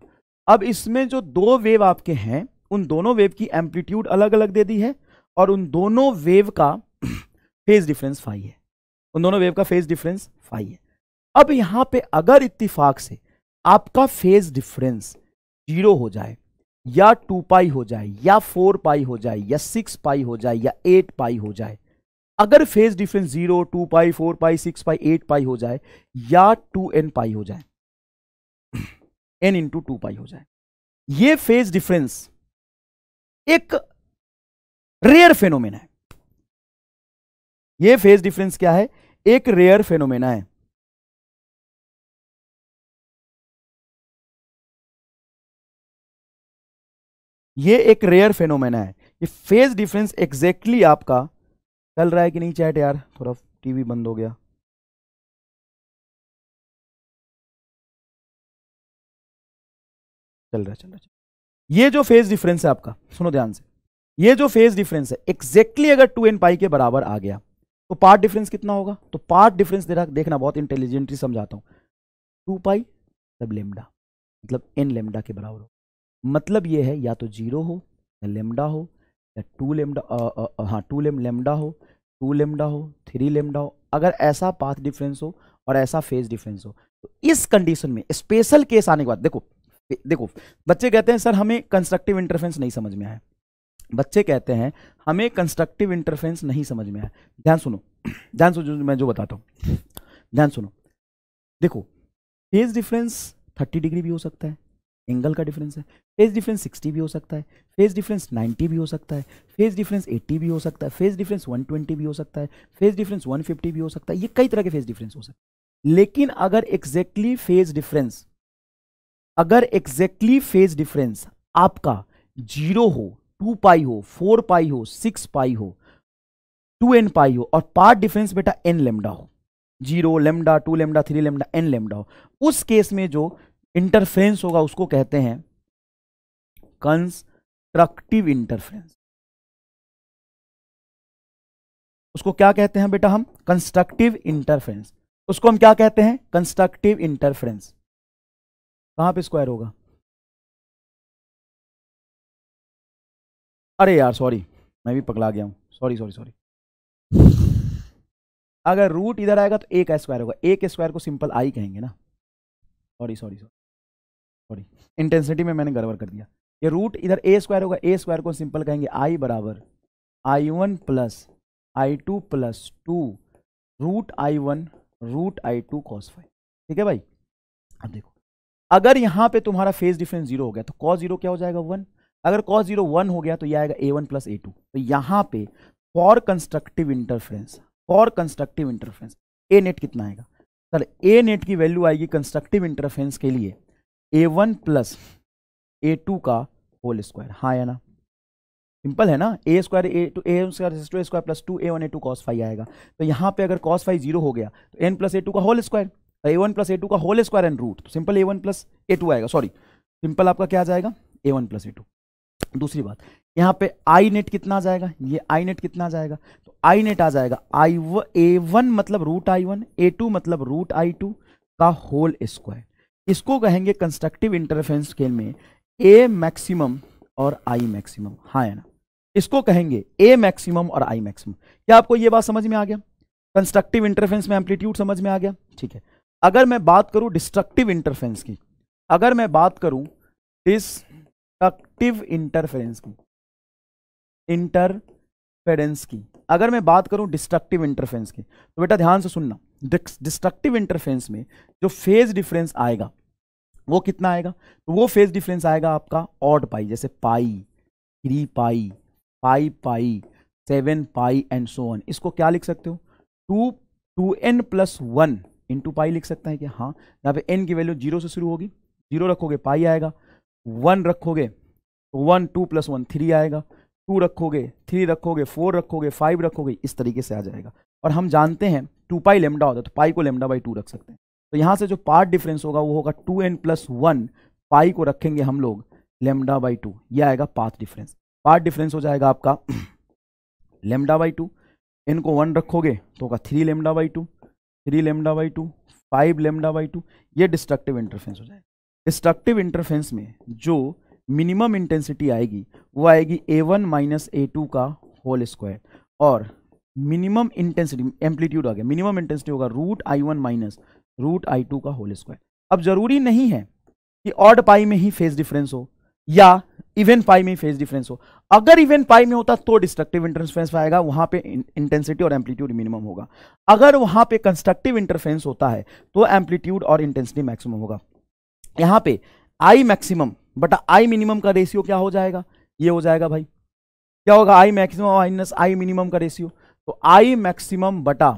अब इसमें जो दो वेव आपके हैं उन दोनों वेव की एम्पलीट्यूड अलग अलग दे दी है और उन दोनों वेव का फेज डिफरेंस फाइव है उन दोनों वेव का फेज डिफरेंस फाइव है अब यहां पे अगर इत्तीफाक से आपका फेज डिफरेंस जीरो हो जाए या टू पाई हो जाए या फोर पाई हो जाए या सिक्स पाई हो जाए या एट पाई हो जाए अगर phase difference zero two pi four pi six pi eight pi हो जाए या टू एन पाई हो जाए [clears throat] एन इंटू टू पाई हो जाए ये फेज डिफरेंस एक रेयर फेनोमेना है ये फेज डिफरेंस क्या है एक रेयर फेनोमेना है ये एक रेयर फेनोमेना है ये फेज डिफरेंस एग्जैक्टली आपका चल रहा है कि नहीं चैट यार थोड़ा टीवी बंद हो गया चल रहा चल रहा चल ये जो फेज डिफरेंस है आपका सुनो ध्यान से ये जो फेज डिफरेंस है एग्जैक्टली अगर टू एन पाई के बराबर आ गया तो पार्ट डिफरेंस कितना होगा तो पार्ट डिफरेंस देखना बहुत इंटेलिजेंटली समझाता हूँ टू पाई तब लेमडा मतलब एन लेमडा के बराबर हो मतलब ये है या तो जीरो हो या लेमडा हो या टू लेमडा हाँ टू लेम लेमडा हो टू लेमडा हो थ्री लेमडा हो अगर ऐसा पाथ डिफरेंस हो और ऐसा फेज डिफरेंस हो तो इस कंडीशन में स्पेशल केस आने के बाद देखो देखो बच्चे कहते हैं सर हमें कंस्ट्रक्टिव इंटरफेंस नहीं समझ में आया बच्चे कहते हैं हमें कंस्ट्रक्टिव इंटरफेंस नहीं समझ में आया ध्यान सुनो ध्यान सुनो मैं जो बताता हूँ ध्यान सुनो देखो फेज डिफरेंस थर्टी डिग्री भी हो सकता है एंगल का डिफरेंस है फेज डिफरेंस 60 भी हो सकता है फेज डिफरेंस 90 भी हो सकता है फेज डिफरेंस 80 भी हो सकता है फेज डिफरेंस 120 भी हो सकता है फेज डिफरेंस 150 भी हो सकता है ये कई तरह के फेज डिफरेंस हो सकते हैं लेकिन अगर एग्जैक्टली फेज डिफरेंस अगर एग्जैक्टली फेज डिफरेंस आपका जीरो हो टू पाई हो फोर पाई हो सिक्स पाई हो टू एन पाई हो और पार्ट डिफरेंस बेटा एन लेमडा हो zero lambda two lambda three lambda N lambda हो उस केस में जो इंटरफेरेंस होगा उसको कहते हैं कंस्ट्रक्टिव इंटरफेरेंस उसको क्या कहते हैं बेटा हम कंस्ट्रक्टिव इंटरफेरेंस उसको हम क्या कहते हैं कंस्ट्रक्टिव इंटरफेरेंस कहां पे स्क्वायर होगा अरे यार सॉरी मैं भी पकड़ा गया हूं सॉरी सॉरी सॉरी अगर रूट इधर आएगा तो ए का स्क्वायर होगा ए के स्क्वायर को सिंपल आई कहेंगे ना sorry sorry sorry sorry intensity में मैंने गड़बड़ कर दिया ये रूट इधर ए स्क्वायर होगा ए स्क्वायर को सिंपल कहेंगे आई बराबर I one plus I two plus two root I one root I two cos phi ठीक है भाई अब देखो अगर यहाँ पे तुम्हारा फेज डिफरेंस जीरो हो गया तो कॉस जीरो क्या हो जाएगा वन अगर कॉस जीरो वन हो गया तो ये आएगा A one plus A two तो यहाँ पे for constructive interference for constructive interference A net कितना आएगा सर ए नेट की वैल्यू आएगी कंस्ट्रक्टिव इंटरफ्रेंस के लिए A one plus A two का होल स्क्वायर हाँ या ना सिंपल है ना A square A two A square two A square plus two A one A two cos phi आएगा तो यहाँ पे अगर कॉस फाइव जीरो हो गया तो एन प्लस ए टू का होल स्क्वायर तो A one plus A two का होल स्क्वायर एंड रूट तो simple A one plus A two आएगा सॉरी सिंपल आपका क्या आ जाएगा A one plus A two दूसरी बात यहाँ पे आई नेट कितना आ जाएगा ये आई नेट कितना आ जाएगा तो आई नेट आ जाएगा आई ए वन मतलब root I one A two मतलब रूट आई टू का होल स्क्वायर इसको कहेंगे कंस्ट्रक्टिव इंटरफेंस स्केल में ए मैक्सिमम और आई मैक्सिमम हाँ है ना इसको कहेंगे ए मैक्सिमम और आई मैक्सिमम क्या आपको ये बात समझ में आ गया कंस्ट्रक्टिव इंटरफेंस में एम्पलीट्यूड समझ में आ गया ठीक है अगर मैं बात करूं डिस्ट्रक्टिव इंटरफेंस की अगर मैं बात करूं डिस्ट्रक्टिव इंटरफेरेंस की इंटर इंटरफेरेंस की अगर मैं बात करूं डिस्ट्रक्टिव इंटरफेरेंस की तो बेटा ध्यान से सुनना डिस्ट्रक्टिव इंटरफेरेंस में जो फेज डिफरेंस आएगा वो कितना आएगा तो वो फेज डिफरेंस आएगा आपका ऑड पाई जैसे pi three pi pi pi seven pi and so on इसको क्या लिख सकते हो two two N plus one into pi लिख सकते हैं कि हाँ यहाँ पे एन की वैल्यू जीरो से शुरू होगी जीरो रखोगे पाई आएगा वन रखोगे तो one two plus one three आएगा टू रखोगे थ्री रखोगे फोर रखोगे फाइव रखोगे इस तरीके से आ जाएगा और हम जानते हैं टू पाई लेमडा होता है तो पाई को लेमडा बाई टू रख सकते हैं तो यहाँ से जो पार्ट डिफरेंस होगा वो होगा two N plus one pi को रखेंगे हम लोग लेमडा बाई टू यह आएगा पाथ डिफरेंस पार्ट डिफरेंस हो जाएगा आपका [clears throat] लेमडा बाई टू एन को वन रखोगे तो होगा three lambda by two three lambda by two five lambda by two ये डिस्ट्रक्टिव इंटरफेंस हो जाएगा डिस्ट्रक्टिव इंटरफेंस में जो मिनिमम इंटेंसिटी आएगी वो आएगी A one minus A two का होल स्क्वायर और मिनिमम इंटेंसिटी एम्पलीट्यूड आ गया मिनिमम इंटेंसिटी होगा root I one minus root I two का होल स्क्वायर अब जरूरी नहीं है कि ऑड पाई में ही फेज डिफरेंस हो या इवन पाई में फेज डिफरेंस हो अगर इवन पाई में होता तो डिस्ट्रक्टिव इंटरफेंस आएगा वहां पे इंटेंसिटी और एम्पलीट्यूड मिनिमम होगा अगर वहां पे कंस्ट्रक्टिव इंटरफेंस होता है तो एम्पलीट्यूड और इंटेंसिटी मैक्सिमम होगा यहां पे आई मैक्सिमम बटा आई मिनिमम का रेशियो क्या हो जाएगा ये हो जाएगा भाई क्या होगा I maximum minus I minimum का रेशियो तो आई मैक्सिमम बटा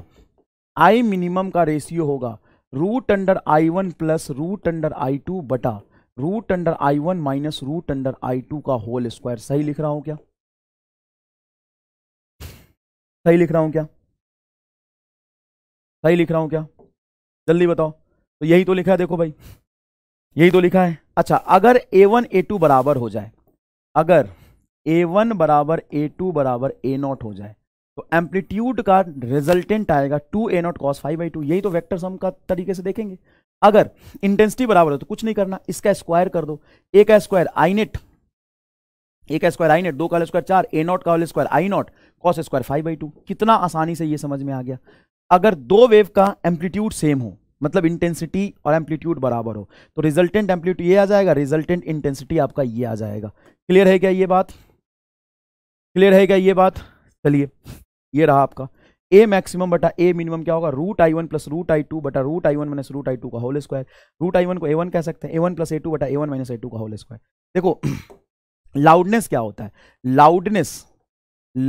आई मिनिमम का रेशियो होगा root under I one plus root under I two बटा root under I one minus root under I two का होल स्क्वायर सही लिख रहा हूं क्या सही लिख रहा हूं क्या सही लिख रहा हूं क्या जल्दी बताओ तो यही तो लिखा है देखो भाई यही तो लिखा है अच्छा अगर ए वन ए टू बराबर हो जाए अगर ए वन बराबर ए टू बराबर ए नॉट हो जाए तो एम्पलीट्यूड का रिजल्टेंट आएगा two A naught cos five by two यही तो वेक्टर सम का तरीके से देखेंगे अगर इंटेंसिटी बराबर हो तो कुछ नहीं करना इसका स्क्वायर कर दो ए का स्क्वायर आई नेट ए का स्क्वायर आई नेट दो का स्क्वायर चार ए नॉट का square I naught cos square five by two कितना आसानी से ये समझ में आ गया अगर दो वेव का एम्पलीट्यूड सेम हो मतलब इंटेंसिटी और एम्पलीट्यूड बराबर हो तो रिजल्टेंट एम्पलीट्यूड ये आ जाएगा रिजल्टेंट इंटेंसिटी आपका ये आ जाएगा क्लियर है क्या ये बात क्लियर है क्या ये बात चलिए ये रहा आपका ए मैक्सिमम बटा ए मिनिमम क्या होगा root I one plus root I two बटा root I one minus root I two का whole square root I one को ए वन कह सकते हैं A one plus A two बटा A one minus A two का whole square देखो loudness क्या होता है loudness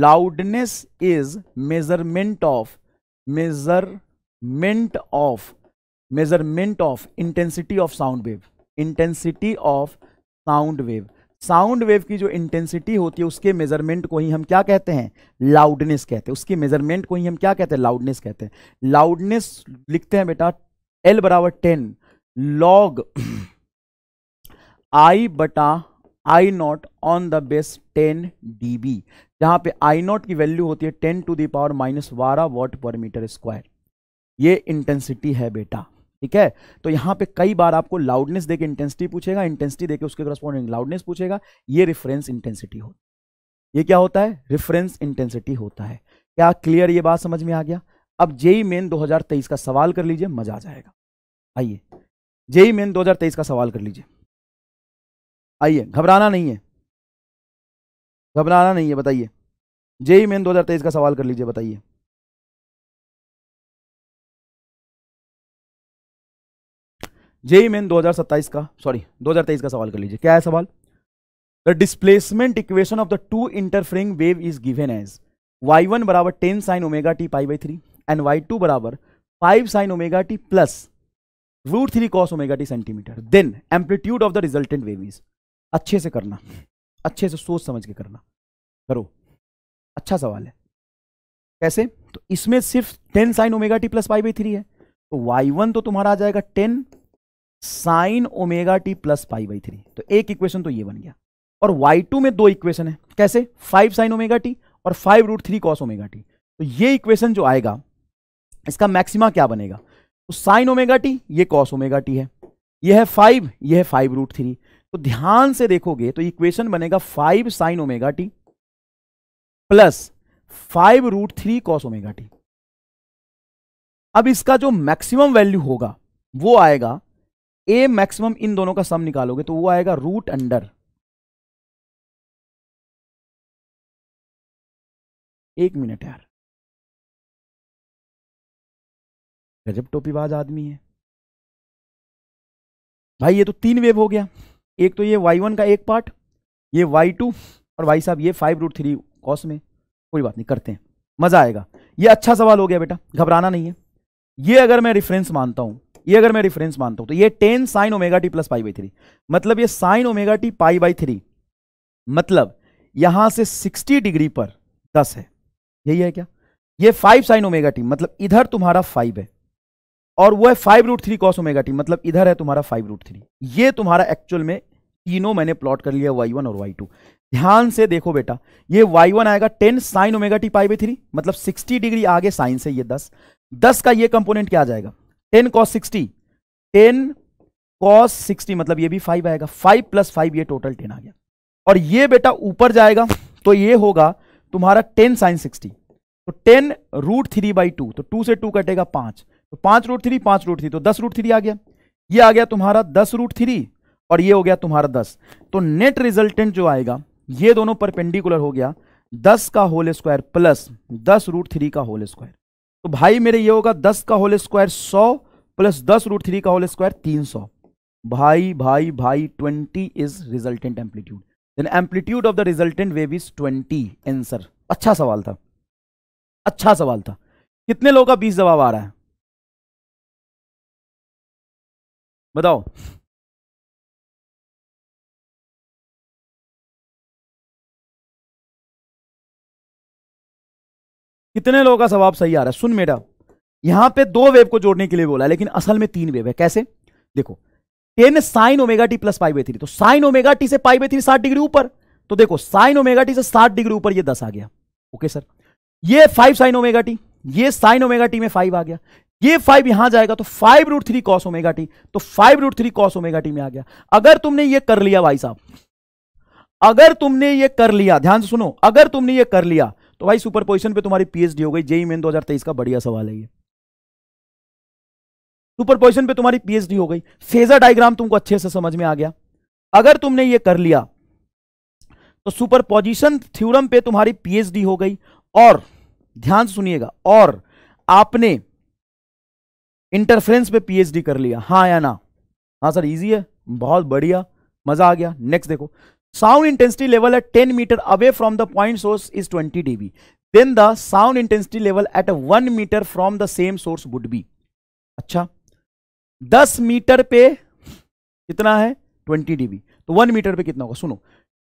loudness is measurement of measurement of measurement of intensity of sound wave intensity of sound wave sound wave की जो intensity होती है उसके मेजरमेंट को ही हम क्या कहते हैं लाउडनेस कहते हैं उसकी मेजरमेंट को ही हम क्या कहते हैं लाउडनेस कहते हैं लाउडनेस लिखते हैं बेटा एल बराबर टेन लॉग आई बटा I naught on the base ten D B जहां पे आई नॉट की वैल्यू होती है टेन टू दावर माइनस बारह वॉट पर मीटर स्क्वायर ये इंटेंसिटी है बेटा ठीक है तो यहां पे कई बार आपको लाउडनेस देके इंटेंसिटी पूछेगा इंटेंसिटी देके उसके करस्पॉन्डिंग लाउडनेस पूछेगा ये रेफरेंस इंटेंसिटी होता है ये क्या होता है रेफरेंस इंटेंसिटी होता है क्या क्लियर ये बात समझ में आ गया अब जेई मेन 2023 का सवाल कर लीजिए मजा आ जाएगा आइए जेई मेन 2023 का सवाल कर लीजिए आइए घबराना नहीं है घबराना नहीं है बताइए जेई मेन 2023 का सवाल कर लीजिए बताइए जेई मेन 2027 का सॉरी 2023 का सवाल कर लीजिए क्या है सवाल the displacement equation of the two interfering wave is given as Y one बराबर ten sine omega T pi by three and Y two बराबर five sine omega T plus root three cos omega T centimetre then amplitude of the resultant wave is अच्छे से करना अच्छे से सोच समझ के करना करो अच्छा सवाल है कैसे तो इसमें सिर्फ ten sine omega T plus pi by three है तो वाई वन तो तुम्हारा आ जाएगा ten sine omega T plus pi by three तो एक इक्वेशन तो ये बन गया और वाई टू में दो इक्वेशन है कैसे फाइव साइन ओमेगा टी और five root three cos omega T तो ये इक्वेशन जो आएगा इसका मैक्सिमा क्या बनेगा तो साइन ओमेगा टी ये कॉस ओमेगा टी है ये है फाइव ये है फाइव रूट थ्री तो ध्यान से देखोगे तो इक्वेशन बनेगा five sine omega T plus five root three cos omega T अब इसका जो मैक्सिमम वैल्यू होगा वो आएगा ए मैक्सिमम इन दोनों का सम निकालोगे तो वो आएगा रूट अंडर एक मिनट यार गजब टोपीबाज आदमी है भाई ये तो तीन वेव हो गया एक तो ये वाई वन का एक पार्ट ये वाई टू और भाई साहब ये फाइव रूट थ्री कॉस में कोई बात नहीं करते हैं मज़ा आएगा ये अच्छा सवाल हो गया बेटा घबराना नहीं है ये अगर मैं रेफरेंस मानता हूं ये अगर मैं रिफरेंस मानता हूं तो ये ten sine omega T plus pi by three मतलब ये sine omega T pi by three मतलब यहां से सिक्सटी डिग्री पर दस है यही है क्या ये फाइव साइन ओमेगा टी मतलब इधर तुम्हारा फाइव है और वो है five root three cos omega T मतलब इधर है तुम्हारा फाइव रूट थ्री ये तुम्हारा एक्चुअल में तीनों मैंने प्लॉट कर लिया वाई वन और वाई टू ध्यान से देखो बेटा ये वाई वन आएगा ten sine omega T pi by three मतलब सिक्सटी डिग्री आगे साइन से ये दस दस का ये कंपोनेंट क्या आ जाएगा ten cos sixty ten cos sixty मतलब ये भी फाइव आएगा फाइव प्लस फाइव ये टोटल टेन आ गया और ये बेटा ऊपर जाएगा तो ये होगा तुम्हारा टेन साइन सिक्सटी तो ten root three by two तो टू से टू कटेगा पांच तो पांच रूट थ्री पांच रूट थ्री तो दस रूट थ्री आ गया ये आ गया तुम्हारा दस रूट थ्री और ये हो गया तुम्हारा दस तो नेट रिजल्टेंट जो आएगा ये दोनों परपेंडिकुलर हो गया दस का होल स्क्वायर प्लस दस रूट थ्री का होल स्क्वायर तो भाई मेरे ये होगा दस का होल स्क्वायर सौ प्लस दस रूट थ्री का होल स्क्वायर तीन सौ भाई भाई भाई twenty is resultant amplitude then amplitude of the resultant wave is twenty answer अच्छा सवाल था अच्छा सवाल था कितने लोगों का बीस जवाब आ रहा है बताओ कितने लोगों का जवाब सही आ रहा है सुन मेरा यहां पे दो वेव को जोड़ने के लिए बोला है लेकिन असल में तीन वेव है कैसे देखो ten sine omega T plus pi by three तो साइन ओमेगा टी से पाई बाई थ्री साठ डिग्री ऊपर तो देखो साइन ओमेगा टी से साठ डिग्री ऊपर ये दस आ गया ओके सर ये फाइव साइन ओमेगा टी ये साइन ओमेगा टी में फाइव आ गया ये फाइव यहां जाएगा तो five root three cos omega T तो five root three cos omega T में आ गया अगर तुमने ये कर लिया भाई साहब अगर तुमने ये कर लिया ध्यान से सुनो अगर तुमने ये कर लिया तो भाई सुपर पोजिशन पर तुम्हारी पीएचडी हो गई जेई मेन 2023 का बढ़िया सवाल है ये सुपर पोजिशन पर तुम्हारी पीएचडी हो गई फेजर डायग्राम तुमको अच्छे से समझ में आ गया अगर तुमने ये कर लिया तो सुपर पोजिशन थ्योरम पे तुम्हारी पीएचडी हो गई और ध्यान सुनिएगा और आपने इंटरफ्रेंस पे पीएचडी कर लिया हाँ या ना हाँ सर इजी है बहुत बढ़िया मजा आ गया नेक्स्ट देखो sound intensity level at 10 meter away from the point source is 20 dB. Then the sound intensity level at 1 meter from the same source would be. अच्छा 10 मीटर पे कितना है 20 dB. तो 1 मीटर पे कितना होगा सुनो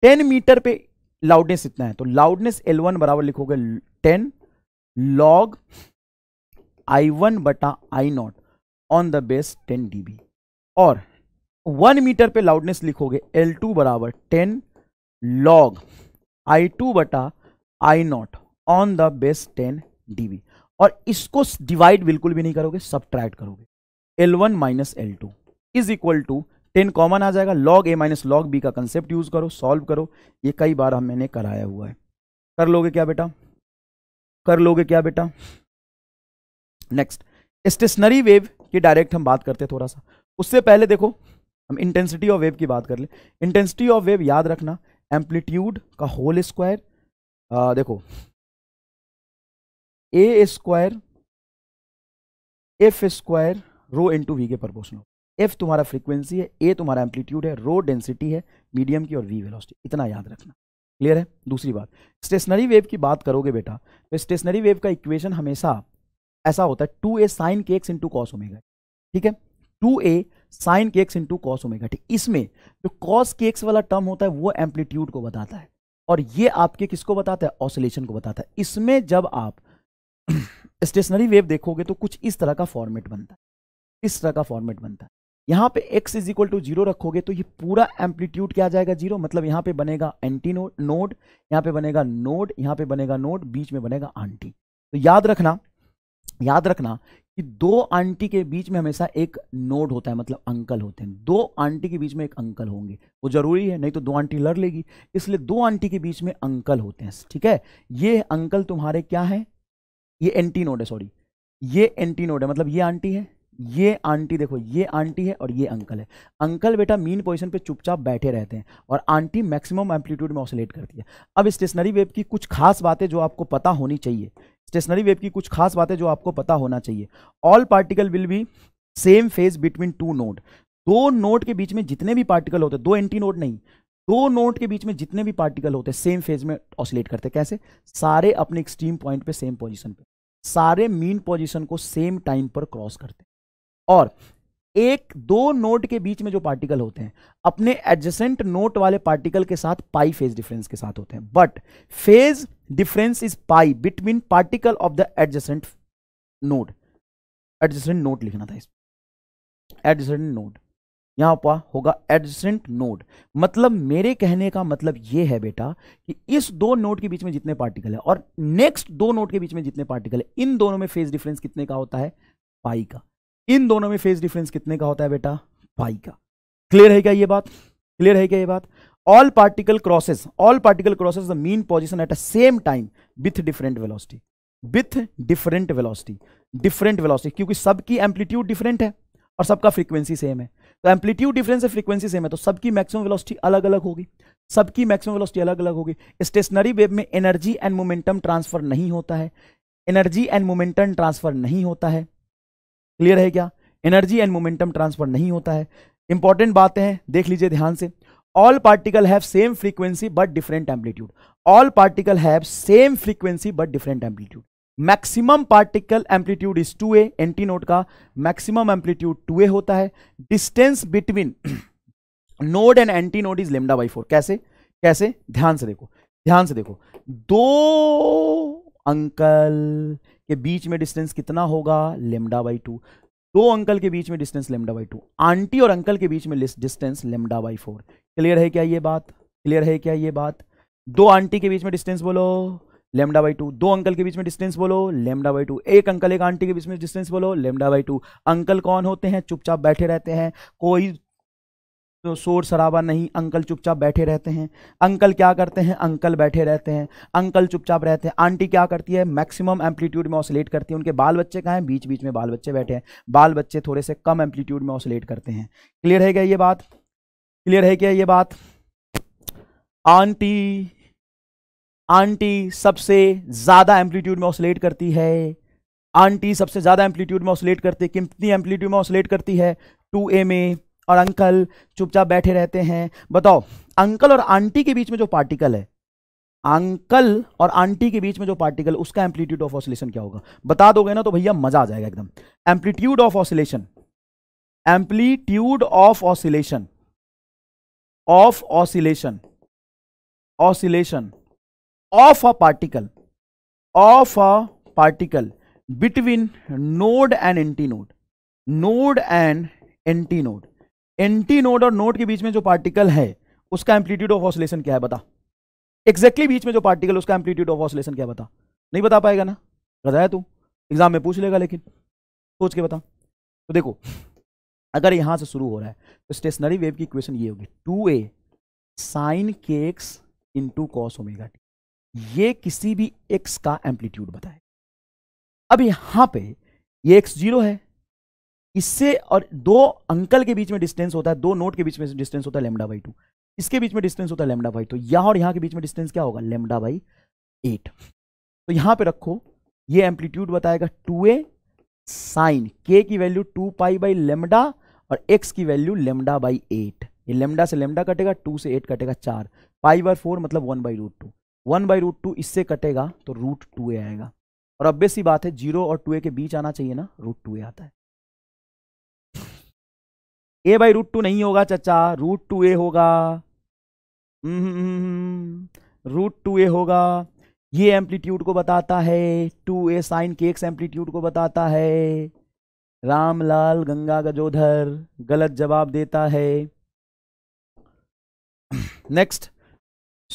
10 मीटर पे लाउडनेस इतना है तो लाउडनेस L1 बराबर लिखोगे 10 log I1 बटा I0 on the base 10 dB और वन मीटर पे लाउडनेस लिखोगे एल टू बराबर टेन लॉग आई टू बटा I naught on the base ten dB और इसको डिवाइड बिल्कुल भी नहीं करोगे सब करोगे L one minus L two is equal to ten common आ जाएगा log A minus log B का कंसेप्ट यूज करो सॉल्व करो ये कई बार हम मैंने कराया हुआ है कर लोगे क्या बेटा कर लोगे क्या बेटा नेक्स्ट स्टेशनरी वेव की डायरेक्ट हम बात करते हैं थोड़ा सा उससे पहले देखो हम इंटेंसिटी ऑफ वेव की बात कर ले इंटेंसिटी ऑफ वेव याद रखना एम्पलीट्यूड का होल स्क्वायर देखो A square F square rho into V के प्रपोर्शनल एफ तुम्हारा फ्रीक्वेंसी है ए तुम्हारा एम्पलीट्यूड है रो डेंसिटी है मीडियम की और वी वेलोसिटी इतना याद रखना क्लियर है दूसरी बात स्टेशनरी वेव की बात करोगे बेटा तो स्टेशनरी वेव का इक्वेशन हमेशा ऐसा होता है टू ए साइन के एक्स इंटू कॉस ओमेगा ठीक है टू ए साइन के X into cos omega T इसमें जो कॉस के एक्स वाला टर्म होता है वो एम्पलीट्यूड को बताता है और ये आपके किसको बताता है ऑसिलेशन को बताता है इसमें जब आप [clears throat] स्टेशनरी वेव देखोगे तो कुछ इस तरह का फॉर्मेट बनता है इस तरह का फॉर्मेट बनता है यहाँ पे x is equal to zero रखोगे तो ये पूरा एम्पलीट्यूड क्या आ जाएगा जीरो मतलब यहाँ पे बनेगा एंटी नोड नोड यहाँ पे बनेगा नोड यहाँ पे बनेगा नोड बीच में बनेगा आंटी तो याद रखना याद रखना कि दो आंटी के बीच में हमेशा एक नोड होता है मतलब अंकल होते हैं दो आंटी के बीच में एक अंकल होंगे वो जरूरी है नहीं तो दो आंटी लड़ लेगी इसलिए दो आंटी के बीच में अंकल होते हैं ठीक है ये अंकल तुम्हारे क्या है ये एंटी नोड है सॉरी ये एंटी नोड है मतलब ये आंटी है ये आंटी देखो ये आंटी है और ये अंकल है अंकल बेटा मीन पोजीशन पे चुपचाप बैठे रहते हैं और आंटी मैक्सिमम एम्पलीट्यूड में ऑसोलेट करती है अब स्टेशनरी वेब की कुछ खास बातें जो आपको पता होनी चाहिए स्टेशनरी वेब की कुछ खास बातें जो आपको पता होना चाहिए all particle will be same phase between two node दो नोट के बीच में जितने भी पार्टिकल होते हैं दो एंटी नोट नहीं दो नोट के बीच में जितने भी पार्टिकल होते हैं सेम फेज में ऑसिलेट करते हैं कैसे सारे अपने एक्सट्रीम पॉइंट पे सेम पोजीशन पे सारे मीन पोजीशन को सेम टाइम पर क्रॉस करते हैं और एक दो नोट के बीच में जो पार्टिकल होते हैं अपने एडजेसेंट नोट वाले पार्टिकल के साथ पाई फेज डिफरेंस के साथ होते हैं but phase difference is pi between particle of the adjacent node adjacent node लिखना था इसमें एडजेसेंट नोट यहां पर होगा एडजेसेंट नोड मतलब मेरे कहने का मतलब यह है बेटा कि इस दो नोट के बीच में जितने पार्टिकल है और नेक्स्ट दो नोट के बीच में जितने पार्टिकल है इन दोनों में फेज डिफरेंस कितने का होता है पाई का इन दोनों में फेज डिफरेंस कितने का होता है बेटा पाई का क्लियर है क्या ये बात क्लियर है क्या ये बात all particle crosses all particle crosses the mean position at a same time with different velocity with different velocity different velocity क्योंकि सबकी एम्पलीट्यूड डिफरेंट है और सबका फ्रीक्वेंसी सेम है तो एम्पलीट्यूड डिफरेंस है फ्रीक्वेंसी सेम है तो सबकी मैक्सिमम वेलॉसिटी अलग अलग होगी सबकी मैक्सिमम वेलोसिटी अलग अलग होगी स्टेशनरी वेब में एनर्जी एंड मोमेंटम ट्रांसफर नहीं होता है एनर्जी एंड मोमेंटम ट्रांसफर नहीं होता है क्लियर है क्या एनर्जी एंड मोमेंटम ट्रांसफर नहीं होता है इंपॉर्टेंट बातें हैं देख लीजिए ध्यान से all particle have same frequency but different amplitude all particle have same frequency but different amplitude maximum particle amplitude is two A antinode का मैक्सिमम एम्पलीट्यूड टू ए होता है distance between node and antinode is lambda by four कैसे कैसे ध्यान से देखो ध्यान से देखो दो अंकल के बीच में डिस्टेंस कितना होगा लेमडा बाई टू दो अंकल के बीच में distance lambda by two aunty और अंकल के बीच में distance lambda by four clear है क्या ये बात क्लियर है क्या ये बात दो आंटी के बीच में डिस्टेंस बोलो लेमडा बाई टू दो अंकल के बीच में डिस्टेंस बोलो लेमडा बाई टू एक अंकल एक आंटी के बीच में डिस्टेंस बोलो लेमडा बाई टू अंकल कौन होते हैं चुपचाप बैठे रहते हैं कोई तो शोर शराबा नहीं अंकल चुपचाप बैठे रहते हैं अंकल क्या करते हैं अंकल बैठे रहते हैं अंकल चुपचाप रहते हैं आंटी क्या करती है मैक्सिमम एम्पलीट्यूड में ऑसलेट करती है उनके बाल बच्चे कहाँ हैं बीच बीच में बाल बच्चे बैठे हैं बाल बच्चे थोड़े से कम एम्पलीट्यूड में ऑसलेट करते हैं क्लियर है क्या ये बात क्लियर है क्या ये बात आंटी आंटी सबसे ज़्यादा एम्पलीट्यूड में ऑसलेट करती है आंटी सबसे ज़्यादा एम्पलीट्यूड में ऑसलेट करती है कितनी एम्पलीट्यूड में ऑसलेट करती है टू ए में और अंकल चुपचाप बैठे रहते हैं बताओ अंकल और आंटी के बीच में जो पार्टिकल है अंकल और आंटी के बीच में जो पार्टिकल उसका एम्पलीट्यूड ऑफ ऑसिलेशन क्या होगा बता दोगे ना तो भैया मजा आ जाएगा एकदम amplitude of oscillation amplitude of oscillation of oscillation oscillation of a particle of a particle between node and antinode node and antinode antinode और नोड के बीच में जो पार्टिकल है उसका एम्पलीट्यूड ऑफ ऑसोलेशन क्या है बता एक्जैक्टली exactly बीच में जो पार्टिकल उसका एम्पलीट्यूड ऑफ ऑसोलेशन क्या बता नहीं बता पाएगा ना बताया तू एग्जाम में पूछ लेगा लेकिन सोच के बता तो देखो अगर यहां से शुरू हो रहा है तो स्टेशनरी वेव की इक्वेशन ये होगी टू ए साइन के X into cos omega T ये किसी भी एक्स का एम्पलीट्यूड बताए अब यहां पे ये एक्स जीरो है इससे और दो अंकल के बीच में डिस्टेंस होता है दो नोट के बीच में डिस्टेंस होता है लेमडा बाई टू इसके बीच में डिस्टेंस होता है लेमडा बाई टू यहाँ और यहाँ के बीच में डिस्टेंस क्या होगा लेमडा बाई एट तो यहाँ पे रखो ये एम्पलीट्यूड बताएगा टू ए साइन के की value two pi by lambda और एक्स की वैल्यू लेमडा बाई एट ये लेमडा से लेमडा कटेगा टू से एट कटेगा चार पाई बाई फोर मतलब one by root two one by root two इससे कटेगा तो रूट टू ए आएगा और अब सी बात है जीरो और टू ए के बीच आना चाहिए ना रूट टू ए आता है ए बाई रूट टू नहीं होगा चचा रूट टू ए होगा रूट टू ए होगा ये एम्पलीट्यूड को बताता है टू ए साइन के एक्स एम्पलीट्यूड को बताता है रामलाल गंगा गजोधर गलत जवाब देता है नेक्स्ट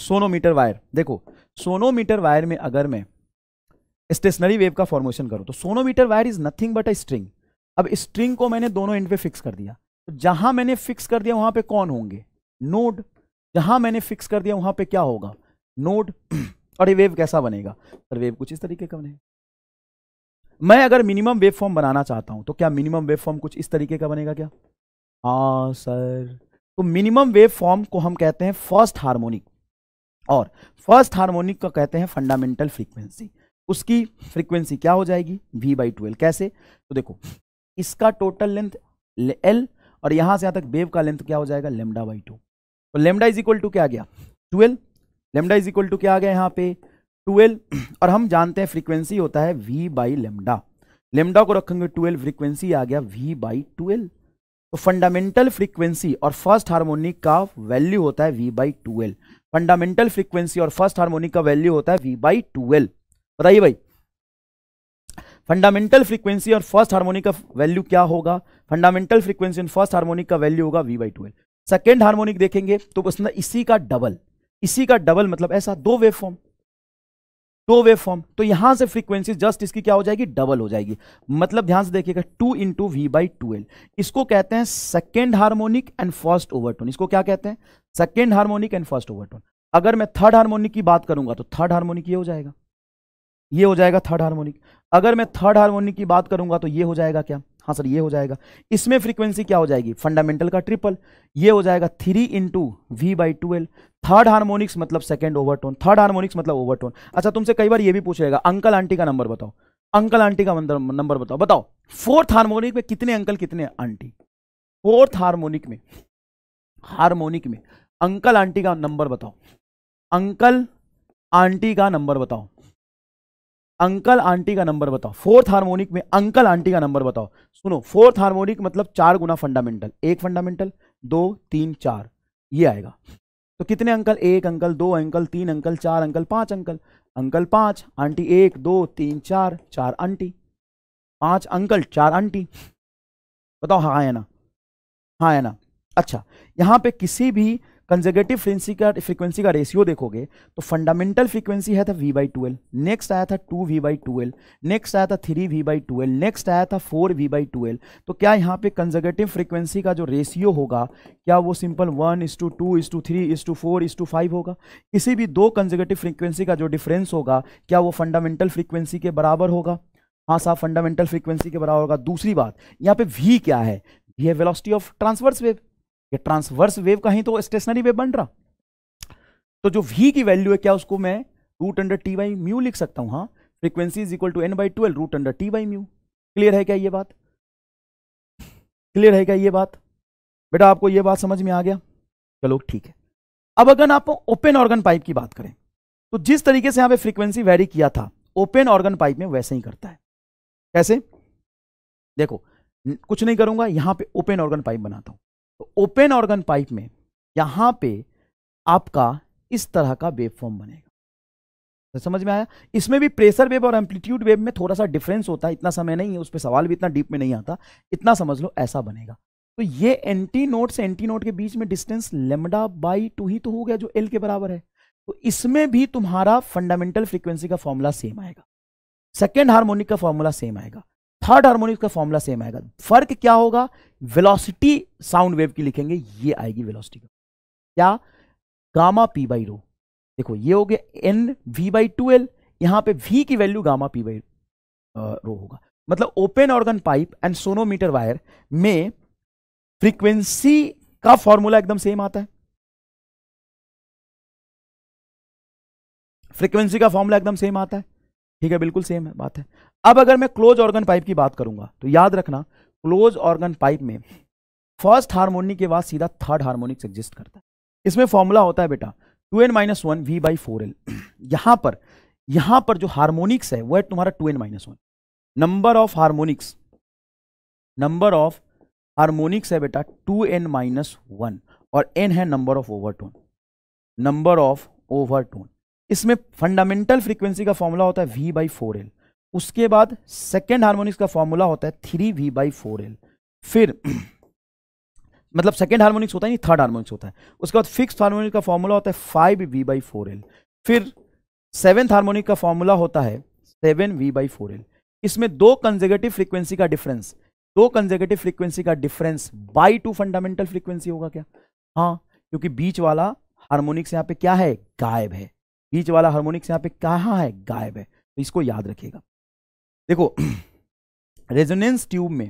सोनोमीटर वायर देखो सोनोमीटर वायर में अगर मैं स्टेशनरी वेव का फॉर्मेशन करूं तो sonometer wire is nothing but a string अब स्ट्रिंग को मैंने दोनों एंड पे फिक्स कर दिया तो जहां मैंने फिक्स कर दिया वहां पे कौन होंगे नोड जहां मैंने फिक्स कर दिया वहां पे क्या होगा नोड [clears throat] और ये वेव कैसा बनेगा सर वेव कुछ इस तरीके का बनेगा मैं अगर मिनिमम वेव फॉर्म बनाना चाहता हूं तो क्या मिनिमम वेव फॉर्म कुछ इस तरीके का बनेगा क्या हा सर तो मिनिमम वेव फॉर्म को हम कहते हैं फर्स्ट हार्मोनिक और फर्स्ट हार्मोनिक का कहते हैं फंडामेंटल फ्रीक्वेंसी उसकी फ्रीक्वेंसी क्या हो जाएगी वी बाई ट्वेल्व कैसे तो देखो इसका टोटल लेंथ एल और यहां से यहां तक वेव का लेंथ क्या हो जाएगा लेमडा बाई टू तो लेमडा इज इक्वल टू क्या गया twelve lambda is equal to क्या आ गया यहाँ पे ट्वेल्व और हम जानते हैं फ्रीक्वेंसी होता है वी बाई लेमडा लेमडा को रखेंगे ट्वेल्व फ्रीक्वेंसी आ गया वी बाई ट्वेल्व तो फंडामेंटल फ्रीक्वेंसी और फर्स्ट हारमोनिक का वैल्यू होता है V by twelve fundamental frequency और फर्स्ट हार्मोनिक का वैल्यू होता है वी बाई ट्वेल्व बताइए भाई फंडामेंटल फ्रीक्वेंसी और फर्स्ट हार्मोनिक का वैल्यू क्या होगा फंडामेंटल फ्रीक्वेंसी और फर्स्ट हार्मोनिक का वैल्यू होगा V by twelve second harmonic देखेंगे तो उसमें इसी का डबल इसी का डबल मतलब ऐसा दो वेव फॉर्म दो वेव फॉर्म तो यहां से फ्रीक्वेंसी जस्ट इसकी क्या हो जाएगी डबल हो जाएगी मतलब ध्यान से देखिएगा two into we by twelve इसको कहते हैं second harmonic and first overtone इसको क्या कहते हैं second harmonic and first overtone अगर मैं थर्ड हार्मोनिक की बात करूंगा तो थर्ड हार्मोनिक ये हो जाएगा ये हो जाएगा थर्ड हार्मोनिक अगर मैं थर्ड हार्मोनिक की बात करूंगा तो ये हो जाएगा क्या हाँ सर ये हो जाएगा इसमें फ्रीक्वेंसी क्या हो जाएगी फंडामेंटल का ट्रिपल ये हो जाएगा three into we by twelve third harmonics मतलब सेकेंड ओवरटोन थर्ड हार्मोनिक्स मतलब ओवरटोन अच्छा तुमसे कई बार ये भी पूछेगा अंकल आंटी का नंबर बताओ अंकल आंटी का नंबर मतलब, बताओ बताओ फोर्थ हार्मोनिक में कितने अंकल कितने आंटी फोर्थ हार्मोनिक में हार्मोनिक में अंकल आंटी का नंबर बताओ अंकल आंटी का नंबर बताओ अंकल आंटी का नंबर बताओ फोर्थ हार्मोनिक में अंकल आंटी का नंबर बताओ सुनो फोर्थ हार्मोनिक मतलब चार गुना फंडामेंटल एक फंडामेंटल दो तीन चार ये आएगा तो कितने अंकल एक अंकल दो अंकल तीन अंकल चार अंकल पांच अंकल अंकल पांच आंटी एक दो तीन चार चार आंटी पांच अंकल चार आंटी बताओ हाँ है ना हाँ है ना अच्छा यहां पे किसी भी कंजर्गेटिव फ्रिक्वेंसी का फ्रीक्वेंसी का रेशियो देखोगे तो फंडामेंटल फ्रीक्वेंसी है था वी बाई ट्वेल्व नेक्स्ट आया था two v by twelve next आया था three we by twelve next आया था फोर वी बाई ट्वेल्व तो क्या यहाँ पे कंजर्गेटिव फ्रीक्वेंसी का जो रेशियो होगा क्या वो simple one is to two is to three is to four is to five होगा किसी भी दो कंजर्गेटिव फ्रीक्वेंसी का जो डिफरेंस होगा क्या वो फंडामेंटल फ्रीक्वेंसी के बराबर होगा हाँ साहब फंडामेंटल फ्रीक्वेंसी के बराबर होगा दूसरी बात यहाँ पे वी क्या है वी है वेलोसिटी ऑफ ट्रांसवर्स वेव ये ट्रांसवर्स वेव का ही तो स्टेशनरी वेव बन रहा तो जो वी की वैल्यू है क्या उसको मैं root under T by mu लिख सकता हूं हाँ frequency is equal to n by twelve root under T by mu clear है क्या ये बात क्लियर है क्या ये बात बेटा आपको ये बात समझ में आ गया चलो ठीक है अब अगर आप ओपन ऑर्गन पाइप की बात करें तो जिस तरीके से यहां पे फ्रीक्वेंसी वेरी किया था ओपन ऑर्गन पाइप में वैसे ही करता है कैसे देखो कुछ नहीं करूंगा यहां पे ओपन ऑर्गन पाइप बनाता हूँ तो ओपन ऑर्गन पाइप में यहां पे आपका इस तरह का वेब फॉर्म बनेगा तो समझ में आया इसमें भी प्रेशर वेब और एम्पलीट्यूड वेब में थोड़ा सा डिफरेंस होता है इतना समय नहीं है उस पर सवाल भी इतना डीप में नहीं आता इतना समझ लो ऐसा बनेगा तो ये एंटी नोट से एंटी नोट के बीच में डिस्टेंस लेमडा बाई टू ही तो हो गया जो एल के बराबर है तो इसमें भी तुम्हारा फंडामेंटल फ्रीक्वेंसी का फॉर्मूला सेम आएगा सेकेंड हार्मोनिक का फॉर्मूला सेम आएगा थर्ड हार्मोनिक्स का फॉर्मूला सेम आएगा फर्क क्या होगा वेलोसिटी साउंड वेव की लिखेंगे ये आएगी वेलोसिटी का क्या गामा पी बाई रो देखो ये हो गया n v by two L यहां पर वी की value gamma P by rho होगा मतलब open organ pipe and sonometer wire में फ्रीक्वेंसी का फॉर्मूला एकदम सेम आता है फ्रीक्वेंसी का फॉर्मूला एकदम सेम आता है ठीक है बिल्कुल सेम है बात है अब अगर मैं क्लोज ऑर्गन पाइप की बात करूंगा तो याद रखना क्लोज ऑर्गन पाइप में फर्स्ट हारमोनिक के बाद सीधा थर्ड हारमोनिक्स एग्जिस्ट करता है इसमें फॉर्मूला होता है बेटा two n minus one v by four L यहां पर यहां पर जो हारमोनिक्स है वह है तुम्हारा two n minus one number of harmonics number of harmonics है बेटा टू एन माइनस वन और एन है number of overtone number of overtone इसमें फंडामेंटल फ्रीक्वेंसी का फॉर्मूला होता है वी बाई फोर एल उसके बाद सेकेंड हारमोनिक्स का फॉर्मूला होता है three we by four L फिर [clears throat] मतलब सेकेंड हारमोनिक्स होता है नहीं थर्ड हारमोनिक्स होता है उसके बाद फिक्स हारमोनिक का फॉर्मूला होता है five v by four L फिर सेवेंथ हारमोनिक का फॉर्मूला होता है seven v by four L इसमें दो कंजेगेटिव फ्रीक्वेंसी का डिफरेंस दो कंजेगेटिव फ्रीक्वेंसी का difference by two fundamental frequency होगा क्या हाँ क्योंकि बीच वाला हारमोनिक्स यहाँ पे क्या है गायब है बीच वाला हार्मोनिक्स यहाँ पे कहाँ है गायब है तो इसको याद रखिएगा देखो [clears throat] रेजोनेंस ट्यूब में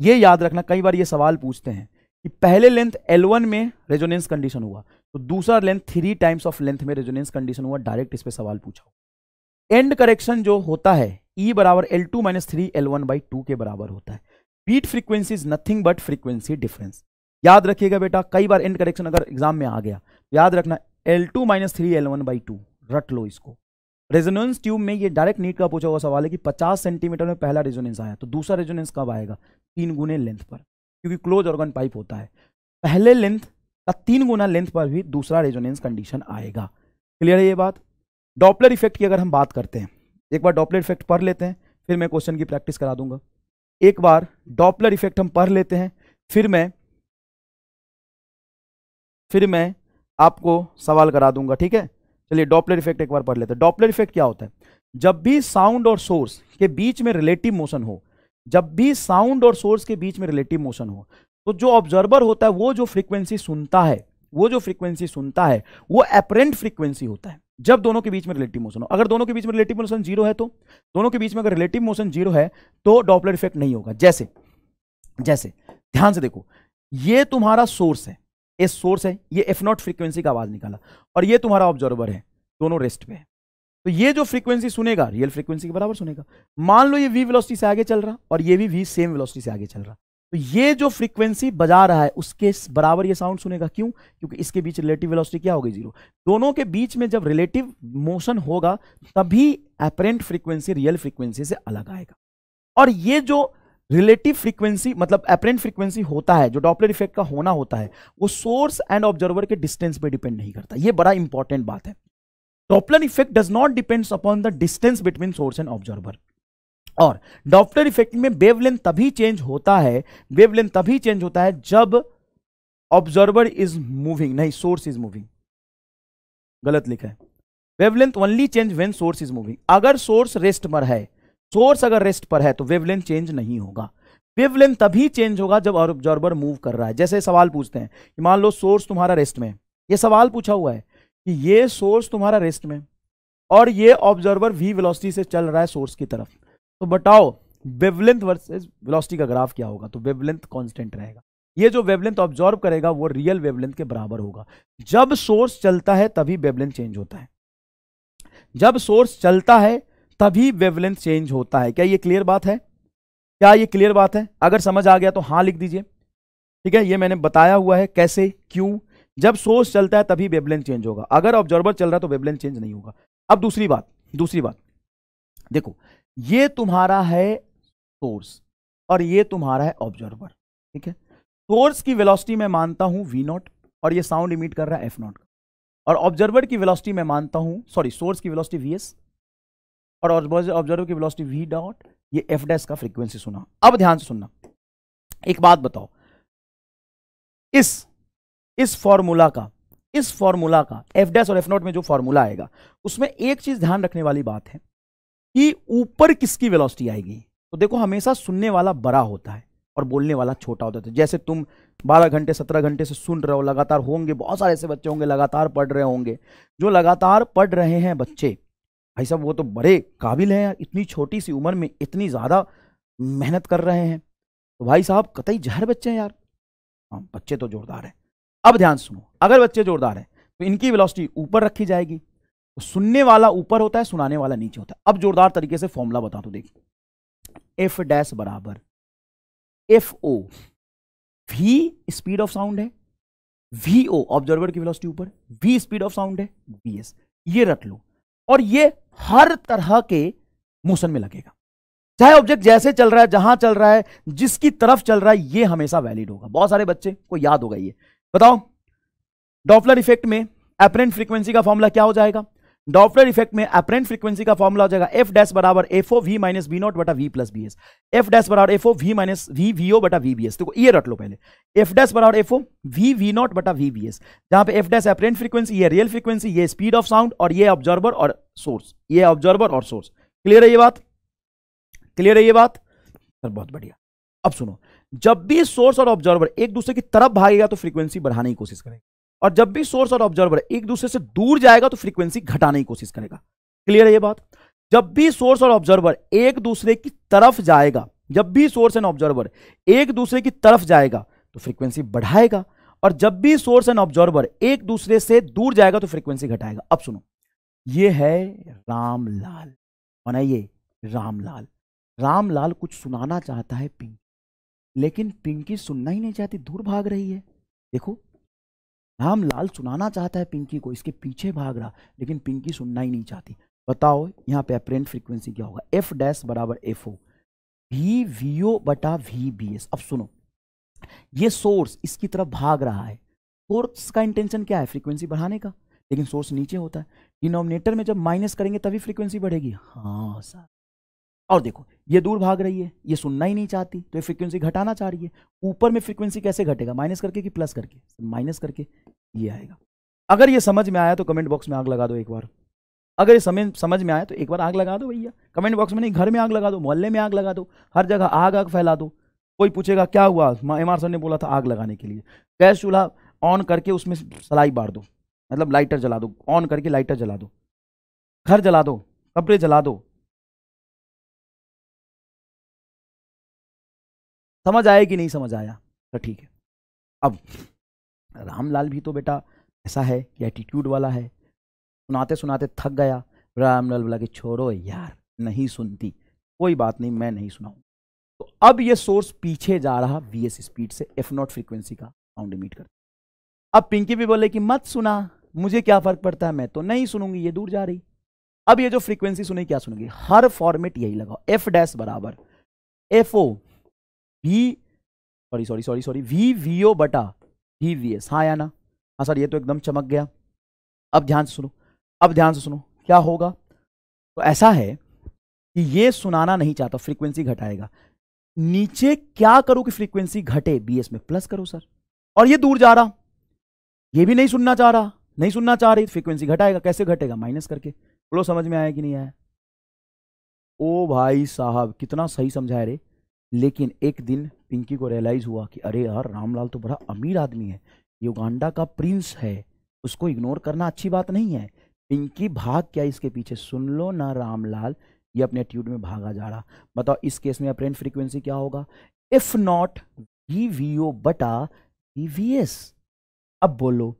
ये याद रखना कई बार ये सवाल पूछते हैं कि पहले लेंथ L1 में रेजोनेंस कंडीशन हुआ तो दूसरा length three times of length में रेजोनेंस कंडीशन हुआ डायरेक्ट इस पर सवाल पूछा एंड करेक्शन जो होता है E बराबर L2 two minus three L one के बराबर होता है beat frequency is nothing but frequency difference याद रखिएगा बेटा कई बार एंड करेक्शन अगर एग्जाम में आ गया तो याद रखना L two minus three L one by two रट लो इसको रेजोनेंस ट्यूब में ये डायरेक्ट नीट का पूछा हुआ सवाल है कि 50 सेंटीमीटर में पहला रेजोनेंस आया तो दूसरा रेजोनेंस कब आएगा तीन गुने लेंथ पर क्योंकि क्लोज ऑर्गन पाइप होता है पहले लेंथ का तीन गुना लेंथ पर भी दूसरा रेजोनेंस कंडीशन आएगा क्लियर है ये बात डॉपलर इफेक्ट की अगर हम बात करते हैं एक बार डॉपलर इफेक्ट पढ़ लेते हैं फिर मैं क्वेश्चन की प्रैक्टिस करा दूंगा एक बार डॉपलर इफेक्ट हम पढ़ लेते हैं फिर मैं फिर मैं आपको सवाल करा दूंगा ठीक है चलिए डॉपलर इफेक्ट एक बार पढ़ लेते हैं डॉपलर इफेक्ट क्या होता है जब भी साउंड और सोर्स के बीच में रिलेटिव मोशन हो जब भी साउंड और सोर्स के बीच में रिलेटिव मोशन हो तो जो ऑब्जर्वर होता है वो जो फ्रीक्वेंसी सुनता है वो जो फ्रीक्वेंसी सुनता है वो एपरेंट फ्रीक्वेंसी होता है जब दोनों के बीच में रिलेटिव मोशन हो अगर दोनों के बीच में रिलेटिव मोशन जीरो है तो दोनों के बीच में अगर रिलेटिव मोशन जीरो है तो डॉपलर इफेक्ट नहीं होगा जैसे जैसे ध्यान से देखो ये तुम्हारा सोर्स है ये सोर्स है ये एफ नॉट फ्रीक्वेंसी का आवाज़ निकाला और ये तुम्हारा ऑब्जर्वर है दोनों रेस्ट पे है तो ये जो फ्रीक्वेंसी सुनेगा रियल फ्रीक्वेंसी के बराबर सुनेगा मान लो ये वी वेलोसिटी से आगे चल रहा और ये भी वी सेम वेलोसिटी से आगे चल रहा तो ये जो फ्रीक्वेंसी बजा रहा है उसके बराबर ये साउंड सुनेगा क्यों क्योंकि इसके बीच रिलेटिव वेलोसिटी क्या होगी जीरो दोनों के बीच में जब रिलेटिव मोशन होगा तभी अपरेंट फ्रीक्वेंसी रियल फ्रीक्वेंसी से अलग आएगा और ये जो रिलेटिव फ्रीक्वेंसी मतलब अपरेंट फ्रीक्वेंसी होता है जो डॉपलर इफेक्ट का होना होता है वो सोर्स एंड ऑब्जर्वर के डिस्टेंस पे डिपेंड नहीं करता ये बड़ा इंपॉर्टेंट बात है Doppler effect does not depends upon the distance between source and observer और डॉपलर इफेक्ट में वेवलेंथ तभी चेंज होता है वेवलेंथ तभी चेंज होता है जब ऑब्जर्वर इज मूविंग नहीं सोर्स इज मूविंग गलत लिखा है wavelength only change when source is moving अगर सोर्स रेस्ट पर है सोर्स अगर रेस्ट पर है तो वेवलेंथ चेंज नहीं होगा वेवलेंथ तभी चेंज होगा जब ऑब्जॉर्बर मूव कर रहा है जैसे सवाल पूछते हैं कि मान लो सोर्स तुम्हारा रेस्ट में ये सवाल पूछा हुआ है कि ये सोर्स तुम्हारा रेस्ट में और ये ऑब्जर्वर वी वेलोसिटी से चल रहा है सोर्स की तरफ तो बताओ वेवलेंथ वर्सेस वेलोसिटी का ग्राफ क्या होगा तो वेवलेंथ कांस्टेंट रहेगा ये जो वेवलेंथ ऑब्जॉर्व करेगा वो रियल वेवलेंथ के बराबर होगा जब सोर्स चलता है तभी वेवलेंथ चेंज होता है जब सोर्स चलता है तभी वेवलेंथ चेंज होता है क्या ये क्लियर बात है क्या ये क्लियर बात है अगर समझ आ गया तो हाँ लिख दीजिए ठीक है ये मैंने बताया हुआ है कैसे क्यों जब सोर्स चलता है तभी वेबलेंथ चेंज होगा अगर ऑब्जर्वर चल रहा है तो वेबलेंथ चेंज नहीं होगा अब दूसरी बात दूसरी बात देखो ये तुम्हारा है सोर्स और ये तुम्हारा है ऑब्जर्वर ठीक है सोर्स की वेलोसिटी मैं मानता हूं वी नॉट और ये साउंड इमिट कर रहा है एफ नॉट और ऑब्जर्वर की वेलोसिटी मैं मानता हूं सॉरी सोर्स की वेलोसिटी वी एस और ऑब्जर्व की वेलोसिटी वी डॉट ये एफ डैश का फ्रीक्वेंसी सुना अब ध्यान से सुनना एक बात बताओ इस इस फॉर्मूला का इस फॉर्मूला का एफ डैश और एफ नॉट में जो फॉर्मूला आएगा उसमें एक चीज ध्यान रखने वाली बात है कि ऊपर किसकी वेलोसिटी आएगी तो देखो हमेशा सुनने वाला बड़ा होता है और बोलने वाला छोटा होता है तो जैसे तुम 12 घंटे 17 घंटे से सुन रहे हो लगातार होंगे बहुत सारे ऐसे बच्चे होंगे लगातार पढ़ रहे होंगे जो लगातार पढ़ रहे हैं बच्चे भाई साहब वो तो बड़े काबिल हैं इतनी छोटी सी उम्र में इतनी ज़्यादा मेहनत कर रहे हैं तो भाई साहब कतई जहर बच्चे हैं यार हाँ बच्चे तो जोरदार हैं अब ध्यान सुनो अगर बच्चे जोरदार हैं तो इनकी वेलोसिटी ऊपर रखी जाएगी तो सुनने वाला ऊपर होता है सुनाने वाला नीचे होता है अब जोरदार तरीके से फॉर्मूला बता दो देखिए एफ डैश बराबर f o v speed of sound है वी ओ ऑब्जर्वर की वेलोसिटी ऊपर वी स्पीड ऑफ साउंड है वी एस ये रट लो और ये हर तरह के मोशन में लगेगा चाहे ऑब्जेक्ट जैसे चल रहा है जहां चल रहा है जिसकी तरफ चल रहा है ये हमेशा वैलिड होगा बहुत सारे बच्चे को याद होगा ये बताओ डॉपलर इफेक्ट में एपरेंट फ्रीक्वेंसी का फॉर्मूला क्या हो जाएगा डॉप्लर इफेक्ट में अप्रेंट फ्रीक्वेंसी का फॉर्मला हो जाएगा एफ डैश बराबर f o v minus b naught बटा v plus b s f dash बराबर f o v minus v v o बटा वी बी एस देखो ये रट लो पहले एफ डैश बराबर f o v v naught बटा वी बी एस जहां पे एफ डैश अप्रेंट फ्रीक्वेंसी ये रियल फ्रीक्वेंसी ये स्पीड ऑफ साउंड और ये ऑब्जर्वर और सोर्स ये ऑब्जर्वर और सोर्स क्लियर है ये बात क्लियर है ये बात सर बहुत बढ़िया अब सुनो जब भी सोर्स और ऑब्जर्वर एक दूसरे की तरफ भागेगा तो फ्रीक्वेंसी बढ़ाने की कोशिश करेगा और जब भी सोर्स और ऑब्जर्वर एक दूसरे से दूर जाएगा तो फ्रीक्वेंसी घटाने की कोशिश करेगा क्लियर है ये बात जब भी सोर्स और ऑब्जर्वर एक दूसरे की तरफ जाएगा जब भी सोर्स एंड ऑब्जर्वर एक दूसरे की तरफ जाएगा तो फ्रीक्वेंसी बढ़ाएगा और जब भी सोर्स एंड ऑब्जर्वर एक दूसरे से दूर जाएगा तो फ्रीक्वेंसी घटाएगा अब सुनो ये है रामलाल बनाइए रामलाल रामलाल कुछ सुनाना चाहता है पिंकी लेकिन पिंकी सुनना ही नहीं चाहती दूर भाग रही है देखो लाल सुनाना चाहता है पिंकी को इसके पीछे भाग रहा लेकिन पिंकी सुनना ही नहीं चाहती बताओ यहाँ पे अप्रेंट फ्रीक्वेंसी क्या होगा एफ डैश बराबर f o v v o बटा वी बी एस अब सुनो ये सोर्स इसकी तरफ भाग रहा है सोर्स का इंटेंशन क्या है फ्रीक्वेंसी बढ़ाने का लेकिन सोर्स नीचे होता है डिनोमिनेटर में जब माइनस करेंगे तभी फ्रीक्वेंसी बढ़ेगी हाँ सर और देखो ये दूर भाग रही है ये सुनना ही नहीं चाहती तो ये फ्रीक्वेंसी घटाना चाह रही है ऊपर में फ्रिक्वेंसी कैसे घटेगा माइनस करके कि प्लस करके माइनस करके ये आएगा अगर ये समझ में आया तो कमेंट बॉक्स में आग लगा दो एक बार अगर ये समझ समझ में आया तो एक बार आग लगा दो भैया कमेंट बॉक्स में नहीं घर में आग लगा दो मोहल्ले में आग लगा दो हर जगह आग आग फैला दो कोई पूछेगा क्या हुआ एम आर सर ने बोला था आग लगाने के लिए गैस चूल्हा ऑन करके उसमें सलाई बार दो मतलब लाइटर जला दो ऑन करके लाइटर जला दो घर जला दो कपड़े जला दो समझ आया कि नहीं समझ आया तो ठीक है अब रामलाल भी तो बेटा ऐसा है कि एटीट्यूड वाला है सुनाते सुनाते थक गया रामलाल बोला कि छोड़ो यार नहीं सुनती कोई बात नहीं मैं नहीं सुनाऊँ तो अब ये सोर्स पीछे जा रहा वी एस स्पीड से एफ नॉट फ्रिक्वेंसी का साउंड इमिट कर अब पिंकी भी बोले कि मत सुना मुझे क्या फर्क पड़ता है मैं तो नहीं सुनूंगी ये दूर जा रही अब ये जो फ्रीक्वेंसी सुनी क्या सुनूंगी हर फॉर्मेट यही लगाओ एफ डैश बराबर f o v sorry sorry sorry sorry v v o बटा वी वी एस हाँ या ना हाँ सर ये तो एकदम चमक गया अब ध्यान से सुनो अब ध्यान से सुनो क्या होगा तो ऐसा है कि ये सुनाना नहीं चाहता फ्रीक्वेंसी घटाएगा नीचे क्या करो कि फ्रीक्वेंसी घटे बीएस में प्लस करो सर और ये दूर जा रहा ये भी नहीं सुनना चाह रहा नहीं सुनना चाह रही फ्रीक्वेंसी घटाएगा कैसे घटेगा माइनस करके बोलो समझ में आया कि नहीं आया ओ भाई साहब कितना सही समझाया रे लेकिन एक दिन पिंकी को रियलाइज़ हुआ कि अरे यार रामलाल तो बड़ा अमीर आदमी है युगांडा का प्रिंस है उसको इग्नोर करना अच्छी बात नहीं है पिंकी भाग क्या इसके पीछे सुन लो ना रामलाल ये अपने एटीट्यूड में भागा जा रहा बताओ इस केस में अप्रेंट फ्रीक्वेंसी क्या होगा f naught v v o बटा वी वी एस अब बोलो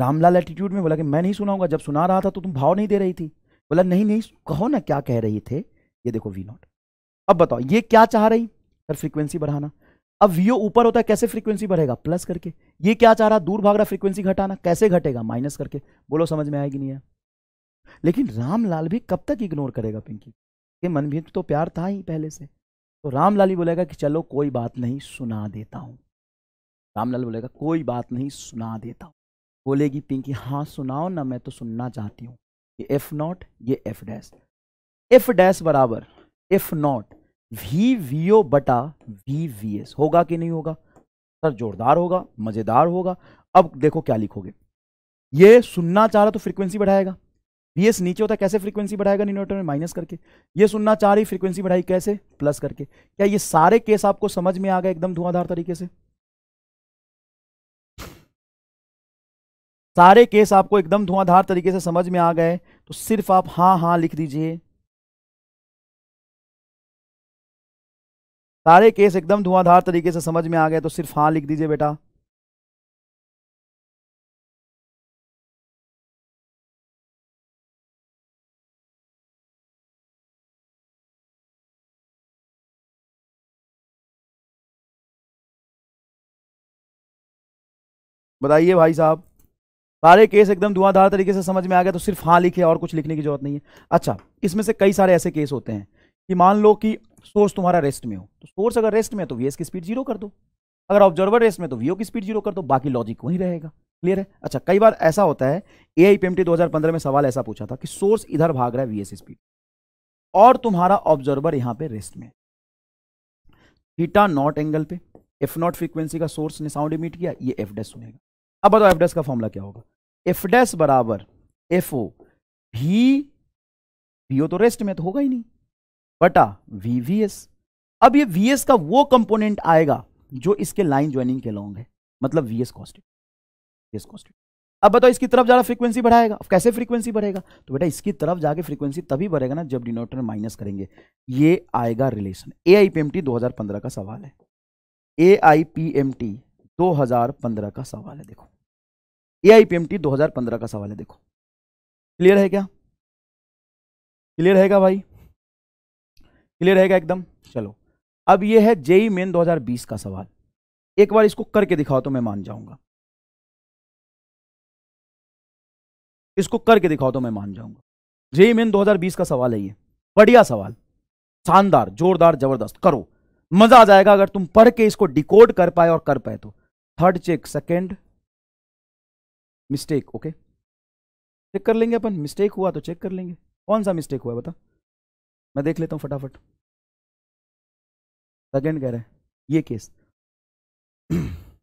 रामलाल एटीट्यूड में बोला कि मैं नहीं सुनाऊंगा जब सुना रहा था तो तुम भाव नहीं दे रही थी बोला नहीं नहीं कहो ना क्या कह रही थे ये देखो वी नॉट अब बताओ ये क्या चाह रही सर फ्रीक्वेंसी बढ़ाना अब वीओ ऊपर होता है कैसे फ्रीक्वेंसी बढ़ेगा प्लस करके ये क्या चाह रहा दूर भाग रहा फ्रीक्वेंसी घटाना कैसे घटेगा माइनस करके बोलो समझ में आएगी नहीं है लेकिन रामलाल भी कब तक इग्नोर करेगा पिंकी के मन भी तो प्यार था ही पहले से तो रामलाल ही बोलेगा कि चलो कोई बात नहीं सुना देता हूँ रामलाल बोलेगा कोई बात नहीं सुना देता हूँ बोलेगी पिंकी हाँ सुनाओ ना मैं तो सुनना चाहती हूँ ये एफ नॉट ये एफ डैश एफ डैश बराबर f naught v v o बटा वी वी एस होगा कि नहीं होगा सर जोरदार होगा मजेदार होगा अब देखो क्या लिखोगे ये सुनना चाह रहा तो फ्रीक्वेंसी बढ़ाएगा वी एस नीचे होता है कैसे फ्रीक्वेंसी बढ़ाएगा न्यूनोटर में माइनस करके ये सुनना चाह रही फ्रीक्वेंसी बढ़ाई कैसे प्लस करके क्या ये सारे केस आपको समझ में आ गए एकदम धुआंधार तरीके से सारे केस आपको एकदम धुआंधार तरीके से समझ में आ गए तो सिर्फ आप हाँ हाँ लिख दीजिए सारे केस एकदम धुआंधार तरीके से समझ में आ गए तो सिर्फ हाँ लिख दीजिए बेटा बताइए भाई साहब सारे केस एकदम धुआंधार तरीके से समझ में आ गया तो सिर्फ हाँ लिखे और कुछ लिखने की जरूरत नहीं है अच्छा इसमें से कई सारे ऐसे केस होते हैं कि मान लो कि सोर्स तुम्हारा रेस्ट में हो तो सोर्स अगर रेस्ट में है तो वी की स्पीड जीरो कर दो अगर ऑब्जर्वर रेस्ट में तो वीओ की स्पीड जीरो कर दो बाकी लॉजिक वहीं रहेगा क्लियर है अच्छा कई बार ऐसा होता है ए आई 2015 में सवाल ऐसा पूछा था कि सोर्स इधर भाग रहा है वी स्पीड और तुम्हारा ऑब्जर्वर यहाँ पे रेस्ट में थीटा नॉट एंगल पे एफ नॉट फ्रीक्वेंसी का सोर्स ने साउंड इमिट किया ये एफ डैश सुनेगा अब बताओ एफ डैश का फॉर्मूला क्या होगा एफ डैश बराबर एफ ओ भी ओ तो रेस्ट में तो होगा ही नहीं बटा वीवीएस अब ये वीएस का वो कंपोनेंट आएगा जो इसके लाइन ज्वाइनिंग के लॉन्ग है मतलब वीएस कॉस्टेड वीएस कॉस्टेड अब बताओ इसकी तरफ ज्यादा फ्रीक्वेंसी बढ़ाएगा अब कैसे फ्रीक्वेंसी बढ़ेगा तो बेटा इसकी तरफ जाके फ्रीक्वेंसी तभी बढ़ेगा ना जब डिनोटर माइनस करेंगे ये आएगा relation A I P M T दो हजार पंद्रह का सवाल है A I P M T दो हजार पंद्रह का सवाल है देखो A I P M T दो हजार पंद्रह का सवाल है देखो क्लियर है क्या क्लियर है क्या भाई क्लियर रहेगा एकदम चलो अब ये है जेई मेन 2020 का सवाल एक बार इसको करके दिखाओ तो मैं मान जाऊंगा इसको करके दिखाओ तो मैं मान जाऊंगा जेई मेन 2020 का सवाल है ये बढ़िया सवाल शानदार जोरदार जबरदस्त करो मजा आ जाएगा अगर तुम पढ़ के इसको डिकोड कर पाए और कर पाए तो third check second mistake okay check कर लेंगे अपन मिस्टेक हुआ तो चेक कर लेंगे कौन सा मिस्टेक हुआ बता मैं देख लेता हूं फटाफट सेकेंड कह रहे हैं ये केस [clears throat]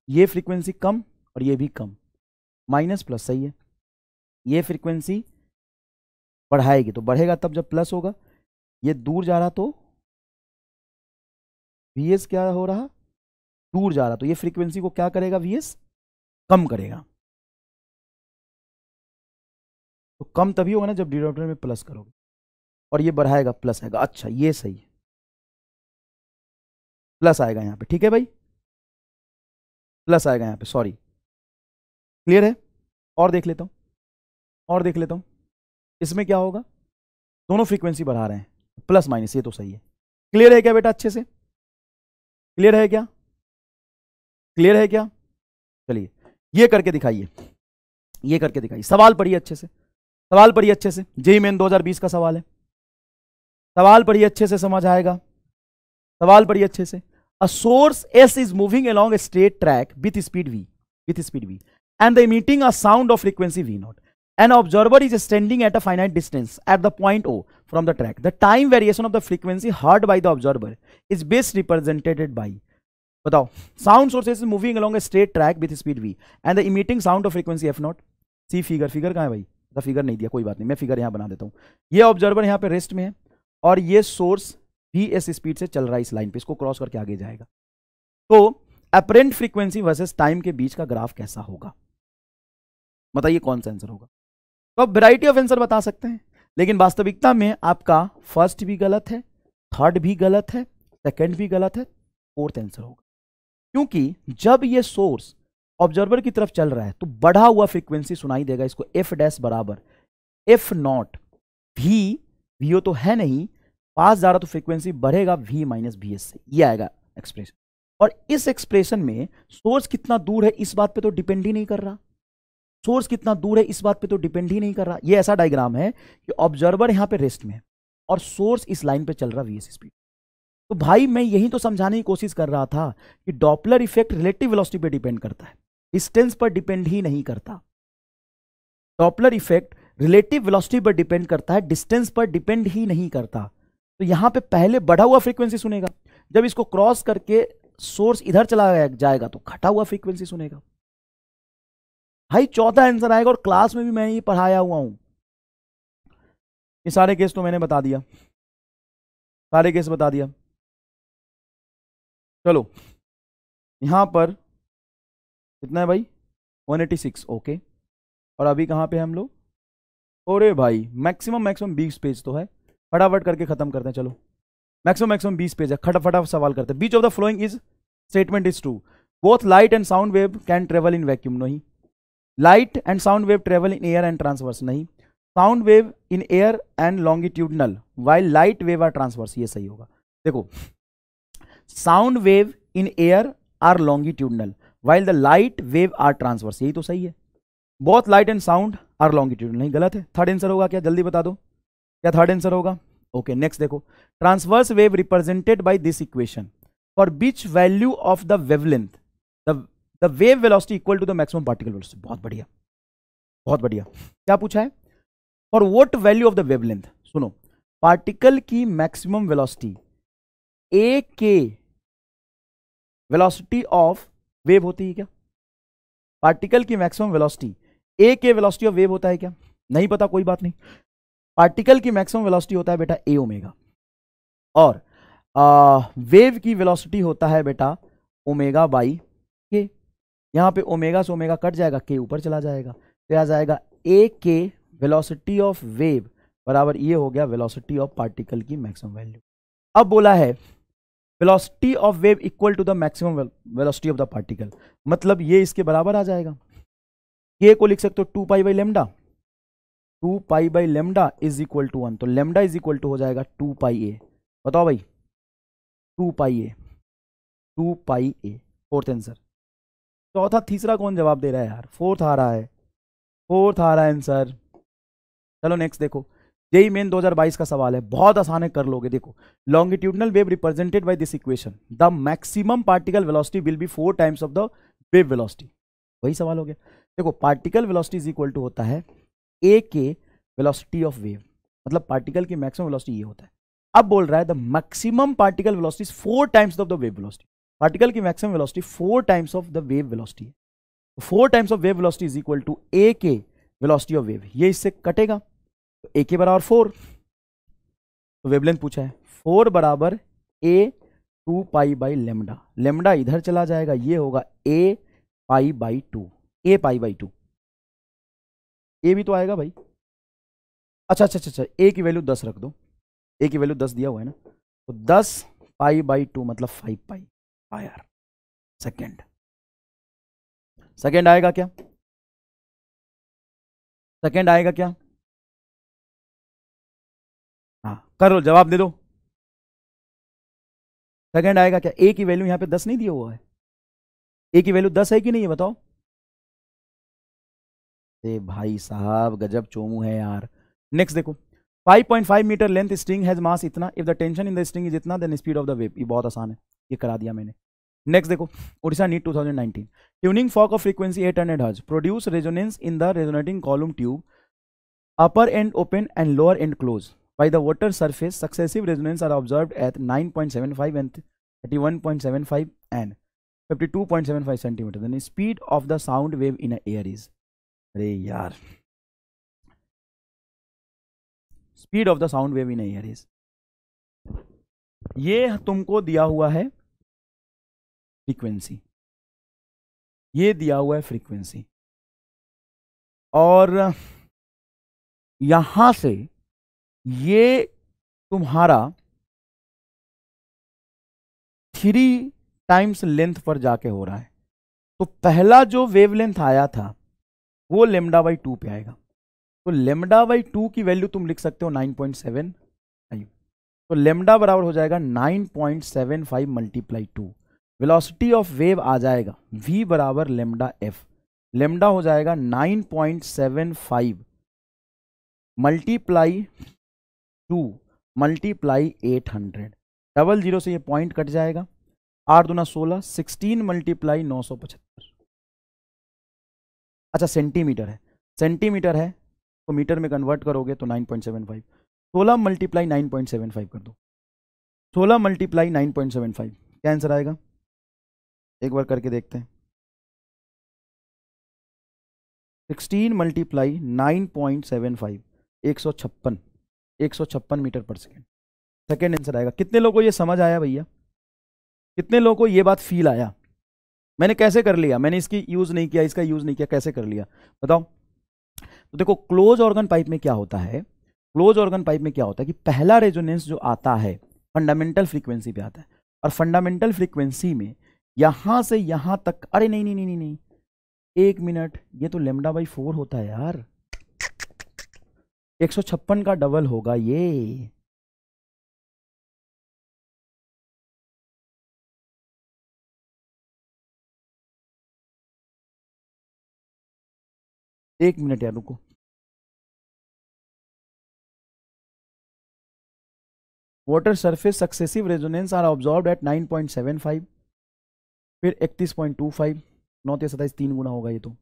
ये फ्रीक्वेंसी कम और ये भी कम माइनस प्लस सही है ये फ्रीक्वेंसी बढ़ाएगी तो बढ़ेगा तब जब प्लस होगा ये दूर जा रहा तो वी एस क्या हो रहा दूर जा रहा तो ये फ्रीक्वेंसी को क्या करेगा वी एस कम करेगा तो कम तभी होगा ना जब डिनोमिनेटर में प्लस करोगे और ये बढ़ाएगा प्लस आएगा अच्छा ये सही है प्लस आएगा यहाँ पे ठीक है भाई प्लस आएगा यहाँ पे सॉरी क्लियर है और देख लेता हूँ और देख लेता हूँ इसमें क्या होगा दोनों फ्रीक्वेंसी बढ़ा रहे हैं प्लस माइनस ये तो सही है क्लियर है क्या बेटा अच्छे से क्लियर है क्या क्लियर है क्या चलिए ये करके दिखाइए ये करके दिखाइए सवाल पढ़िए अच्छे से सवाल पढ़िए अच्छे से जेई मेन 2020 का सवाल है सवाल बड़ी अच्छे से समझ आएगा सवाल बड़ी अच्छे से a source s is moving along a straight track with speed v with speed v and the emitting a sound of frequency v naught and observer is standing at a finite distance at the point o from the track the time variation of the frequency heard by the observer is best represented by बताओ sound source is moving along a straight track with speed v and the emitting sound of frequency f naught see figure figure कहाँ है भाई figure नहीं दिया कोई बात नहीं मैं फिगर यहाँ बना देता हूँ ये ऑब्जर्वर यहाँ पे रेस्ट में है और ये सोर्स भी एस स्पीड से चल रहा है इस लाइन पे इसको क्रॉस करके आगे जाएगा तो अपरेंट फ्रीक्वेंसी वर्सेस टाइम के बीच का ग्राफ कैसा होगा बताइए कौन सा आंसर होगा तो आप वेराइटी ऑफ आंसर बता सकते हैं लेकिन वास्तविकता में आपका फर्स्ट भी गलत है थर्ड भी गलत है सेकेंड भी गलत है फोर्थ आंसर होगा क्योंकि जब ये सोर्स ऑब्जर्वर की तरफ चल रहा है तो बढ़ा हुआ फ्रीक्वेंसी सुनाई देगा इसको एफ डैश बराबर एफ नॉट भी वीओ तो है नहीं पास जा रहा तो फ्रीक्वेंसी बढ़ेगा वी माइनस वी एस से ये आएगा एक्सप्रेशन और इस एक्सप्रेशन में सोर्स कितना दूर है इस बात पे तो डिपेंड ही नहीं कर रहा सोर्स कितना दूर है इस बात पे तो डिपेंड ही नहीं कर रहा ये ऐसा डायग्राम है कि ऑब्जर्वर यहाँ पे रेस्ट में है और सोर्स इस लाइन पे चल रहा वी एस स्पीड तो भाई मैं यही तो समझाने की कोशिश कर रहा था कि डॉपलर इफेक्ट रिलेटिव वेलोसिटी पे डिपेंड करता है डिस्टेंस पर डिपेंड ही नहीं करता डॉपलर इफेक्ट रिलेटिव वेलोसिटी पर डिपेंड करता है डिस्टेंस पर डिपेंड ही नहीं करता तो यहां पे पहले बढ़ा हुआ फ्रीक्वेंसी सुनेगा जब इसको क्रॉस करके सोर्स इधर चला जाएगा तो घटा हुआ फ्रीक्वेंसी सुनेगा भाई चौथा आंसर आएगा और क्लास में भी मैं ये पढ़ाया हुआ हूं ये सारे केस तो मैंने बता दिया सारे केस बता दिया चलो यहां पर कितना है भाई 186 ओके और अभी कहां पे हम लोग अरे भाई मैक्सिमम मैक्सिमम बीस पेज तो है फटाफट करके खत्म करते हैं चलो मैक्सिमम मैक्सिमम बीस पेज है खटाफटा सवाल करते हैं which of the following is statement is true both light and sound wave can travel in vacuum नहीं light and sound wave travel in air and transverse नहीं sound wave in air and longitudinal while light wave are transverse ये सही होगा देखो sound wave in air are longitudinal while the light wave are transverse यही तो सही है both light and sound are longitude नहीं गलत है थर्ड आंसर होगा क्या जल्दी बता दो क्या थर्ड आंसर होगा ओके नेक्स्ट देखो transverse wave represented by this equation for which value of the wavelength the the wave velocity equal to the maximum particle velocity बहुत बढ़िया बहुत बढ़िया क्या पूछा है for what value of the wavelength सुनो पार्टिकल की maximum velocity a k velocity of wave होती है क्या पार्टिकल की maximum velocity a k velocity of wave होता है क्या नहीं पता कोई बात नहीं पार्टिकल की मैक्सिमम वेलोसिटी होता है बेटा ए ओमेगा और आ, वेव की वेलोसिटी होता है बेटा ओमेगा बाई के यहाँ पे ओमेगा से ओमेगा कट जाएगा के ऊपर चला जाएगा तो आ जाएगा ए के वेलोसिटी ऑफ वेव बराबर ये हो गया वेलोसिटी ऑफ पार्टिकल की मैक्सिमम वैल्यू अब बोला है velocity of wave equal to the maximum velocity of the particle मतलब ये इसके बराबर आ जाएगा के को लिख सकते हो two pi by lambda two pi by lambda is equal to one तो लेमडा इज इक्वल टू हो जाएगा टू पाई ए बताओ भाई two pi a two pi a fourth answer चौथा तीसरा कौन जवाब दे रहा है यार फोर्थ आ रहा है फोर्थ आ रहा है आंसर चलो नेक्स्ट देखो यही मेन 2022 का सवाल है बहुत आसान है कर लोगे देखो longitudinal wave represented by this equation the maximum particle velocity will be four times of the wave velocity वही सवाल हो गया देखो particle velocity is equal to होता है ए के वेलोसिटी ऑफ वेव मतलब पार्टिकल की मैक्सिमम वेलोसिटी ये होता है अब बोल रहा है the maximum particle velocity is four times of the wave velocity particle की maximum velocity four times of the wave velocity है four times of wave velocity is equal to A k velocity of wave ये इससे कटेगा तो ए के बराबर four तो wavelength पूछा है फोर बराबर A two pi by lambda lambda इधर चला जाएगा ये होगा A pi by two A pi by two A भी तो आएगा भाई अच्छा अच्छा अच्छा अच्छा ए की वैल्यू दस रख दो ए की वैल्यू दस दिया हुआ है ना तो दस पाई बाई टू मतलब five pi R second second आएगा क्या सेकेंड आएगा क्या हाँ करो जवाब दे दो सेकेंड आएगा क्या ए की वैल्यू यहां पे दस नहीं दिया हुआ है ए की वैल्यू दस है कि नहीं है बताओ अरे भाई साहब गजब चोमू है यार नेक्स्ट देखो 5.5 metre length string has mass इतना if the tension in the string is इतना then speed of the wave ये बहुत आसान है ये करा दिया मैंने नेक्स्ट देखो Odisha NEET 2019 tuning fork of frequency 800 hertz produce resonance in the resonating column tube upper end and and open lower close the upper end open and lower end closed. By the water surface, successive resonances are observed at 9.75 and 31.75 and 52.75 cm. Then the speed of the sound wave in air is अरे यार speed of the sound wave ही नहीं है race ये तुमको दिया हुआ है फ्रीक्वेंसी ये दिया हुआ है फ्रीक्वेंसी और यहां से ये तुम्हारा थ्री टाइम्स लेंथ पर जाके हो रहा है तो पहला जो वेवलेंथ आया था वो लेमडा बाई टू पे आएगा तो लेमडा बाई टू की वैल्यू तुम लिख सकते हो नाइन पॉइंट सेवन फाइव तो लेमडा बराबर हो जाएगा nine point seven five multiply two velocity of wave आ जाएगा v बराबर लेमडा f लेमडा हो जाएगा nine point seven five multiply two multiply eight hundred double zero से ये पॉइंट कट जाएगा आठ दुना सोलह सिक्सटीन मल्टीप्लाई नौ सौ पचहत्तर अच्छा सेंटीमीटर है सेंटीमीटर है तो मीटर में कन्वर्ट करोगे तो 9.75 सोलह मल्टीप्लाई फाइव कर दो सोलह मल्टीप्लाई फाइव क्या आंसर आएगा एक बार करके देखते हैं sixteen multiply nine point seven five एक सौ छप्पन एक सौ छप्पन मीटर पर सेकेंड सेकेंड आंसर आएगा कितने लोगों को ये समझ आया भैया कितने लोगों को ये बात फील आया मैंने कैसे कर लिया मैंने इसकी यूज़ नहीं किया इसका यूज़ नहीं किया कैसे कर लिया बताओ तो देखो क्लोज ऑर्गन पाइप में क्या होता है क्लोज ऑर्गन पाइप में क्या होता है कि पहला रेजोनेंस जो आता है फंडामेंटल फ्रीक्वेंसी पे आता है और फंडामेंटल फ्रीक्वेंसी में यहां से यहां तक अरे नहीं नहीं नहीं नहीं नहीं एक मिनट ये तो लेमडा बाई फोर होता है यार एक का डबल होगा ये एक मिनट यार रुको water surface successive resonance are observed at 9.75 फिर 31.25 नौ तेईस सताईस तीन गुना होगा ये तो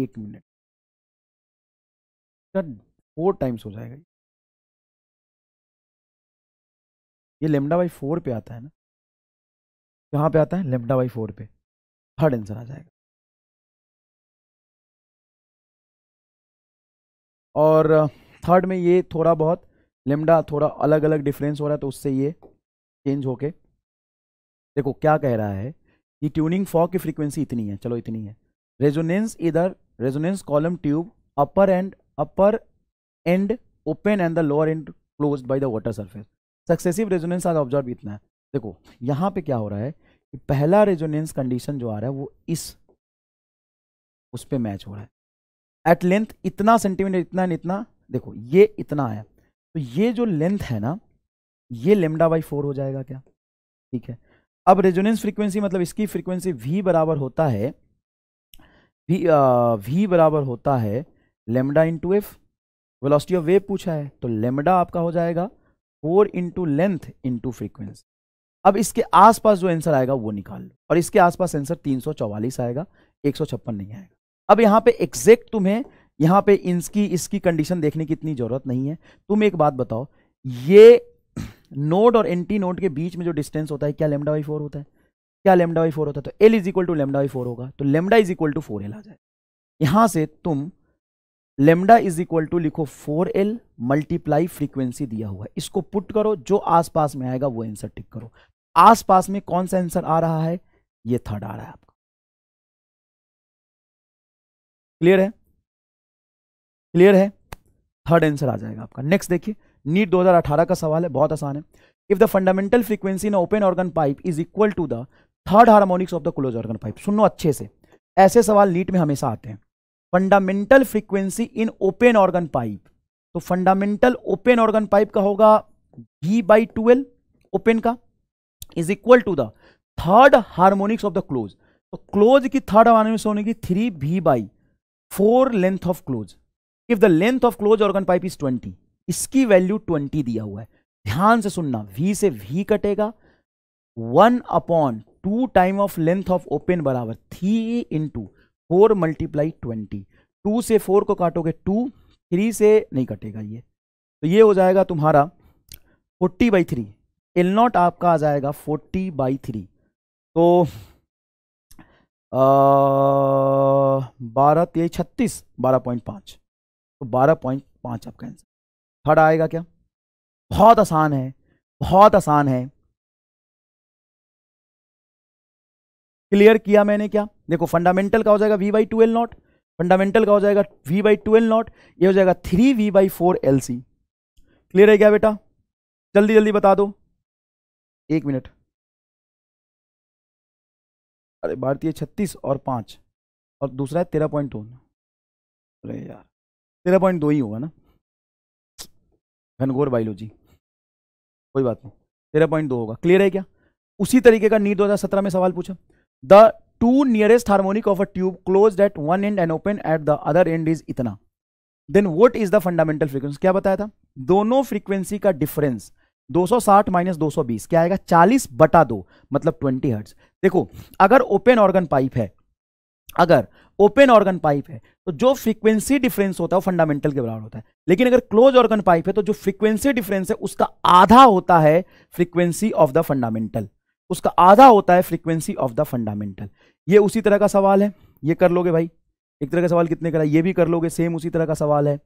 एक मिनट फोर टाइम्स हो जाएगा ये लेमडा बाई फोर पे आता है ना कहाँ पे आता है लेमडा बाई फोर पे थर्ड आंसर आ जाएगा और थर्ड में ये थोड़ा बहुत लेमडा थोड़ा अलग अलग डिफरेंस हो रहा है तो उससे ये चेंज होके देखो क्या कह रहा है कि ट्यूनिंग फॉक की फ्रीक्वेंसी इतनी है चलो इतनी है रेजोनेंस इधर resonance column tube upper end upper end open and the lower end close by the water surface successive resonance are observed इतना है देखो यहां पे क्या हो रहा है कि पहला रेजोनेंस कंडीशन जो आ रहा है वो इस उस पर मैच हो रहा है एट लेंथ इतना सेंटीमीटर इतना एंड इतना देखो ये इतना आया तो ये जो लेंथ है ना ये लेमडा बाई फोर हो जाएगा क्या ठीक है अब रेजोनेंस फ्रीक्वेंसी मतलब इसकी फ्रीक्वेंसी वी बराबर होता है वी आ, वी बराबर होता है lambda into F velocity of wave पूछा है तो लेमडा आपका हो जाएगा four into length into frequency अब इसके आसपास जो आंसर आएगा वो निकाल लो और इसके आसपास आंसर 344 आएगा एक नहीं आएगा अब यहाँ पे एग्जैक्ट तुम्हें यहाँ पे इसकी इसकी कंडीशन देखने की इतनी ज़रूरत नहीं है तुम एक बात बताओ ये नोड [clears throat] और एंटी नोड के बीच में जो डिस्टेंस होता है क्या लेमडा बाई फोर होता है क्या लेमडा वाई फोर होता तो L is equal to lambda by four होगा तो lambda is equal to four L आ जाए यहां से तुम लेमडा इज इक्वल टू लिखो फोर एल मल्टीप्लाई फ्रीक्वेंसी दिया हुआ है इसको पुट करो जो आसपास में आएगा वो आंसर टिक करो आसपास में कौन सा आंसर आ रहा है ये थर्ड आ रहा है आपका क्लियर है क्लियर है थर्ड आंसर आ जाएगा आपका नेक्स्ट देखिए नीट 2018 का सवाल है बहुत आसान है if the fundamental frequency in open organ pipe is equal to the third harmonics of the close organ pipe सुनो अच्छे से ऐसे सवाल नीट में हमेशा आते हैं fundamental frequency in open organ pipe तो फंडामेंटल ओपन ऑर्गन पाइप का होगा वी बाई ट्वेल्व ओपन का is equal to the third harmonics of the close तो क्लोज की थर्ड हार्मोनिक्स होने की three we by four length of close if the length of close organ pipe is twenty इसकी value twenty दिया हुआ है ध्यान से सुनना वी से वी कटेगा one upon two time of length of open बराबर three into four multiply twenty two से फोर को काटोगे टू थ्री से नहीं कटेगा ये तो ये हो जाएगा तुम्हारा forty by three L naught आपका आ जाएगा फोर्टी बाई थ्री तो बारह तेईस छत्तीस बारह पॉइंट पाँच तो बारह पॉइंट पाँच आपका आंसर थर्ड आएगा क्या बहुत आसान है बहुत आसान है क्लियर किया मैंने क्या देखो फंडामेंटल का हो जाएगा V by two L naught fundamental का हो जाएगा V by two L naught ये हो जाएगा three we by four L C clear है क्या बेटा जल्दी जल्दी बता दो एक मिनट अरे भारतीय छत्तीस और पाँच और दूसरा है तेरह पॉइंट दो अरे यार तेरह पॉइंट दो ही होगा ना घनघोर बायोलॉजी कोई बात नहीं तेरह पॉइंट दो होगा क्लियर है क्या उसी तरीके का नीट 2017 में सवाल पूछा the two nearest harmonic of a tube close at one end and open at the other end is इतना then what is the fundamental frequency क्या बताया था दोनों फ्रीक्वेंसी का डिफरेंस 260 माइनस दो क्या आएगा 40 बटा दो मतलब 20 हर्ट्स देखो अगर ओपन ऑर्गन पाइप है अगर ओपन ऑर्गन पाइप है तो जो फ्रीक्वेंसी डिफरेंस होता है वो फंडामेंटल के बराबर होता है लेकिन अगर क्लोज ऑर्गन पाइप है तो जो फ्रीक्वेंसी डिफरेंस है उसका आधा होता है फ्रीक्वेंसी ऑफ द फंडामेंटल उसका आधा होता है फ्रीक्वेंसी ऑफ द फंडामेंटल ये उसी तरह का सवाल है ये कर लोगे भाई एक तरह का सवाल कितने करा ये भी कर लोगे सेम उसी तरह का सवाल है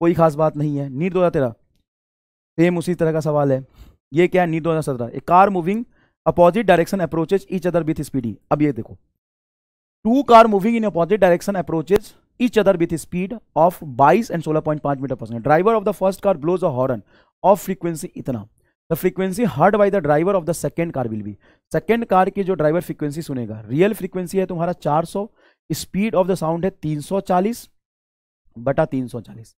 कोई खास बात नहीं है नीट दो तेरह सेम उसी तरह का सवाल है ये क्या है नीट दो सत्रह car moving opposite direction approaches each other with speed अब ये देखो two car moving in opposite direction approaches each other with speed of 22 and 16.5 meter per second. Driver of the first car blows a horn of frequency इतना the frequency heard by the driver of the second car will be second car की जो driver frequency सुनेगा real frequency है तुम्हारा 400 speed of the sound है 340 बटा 340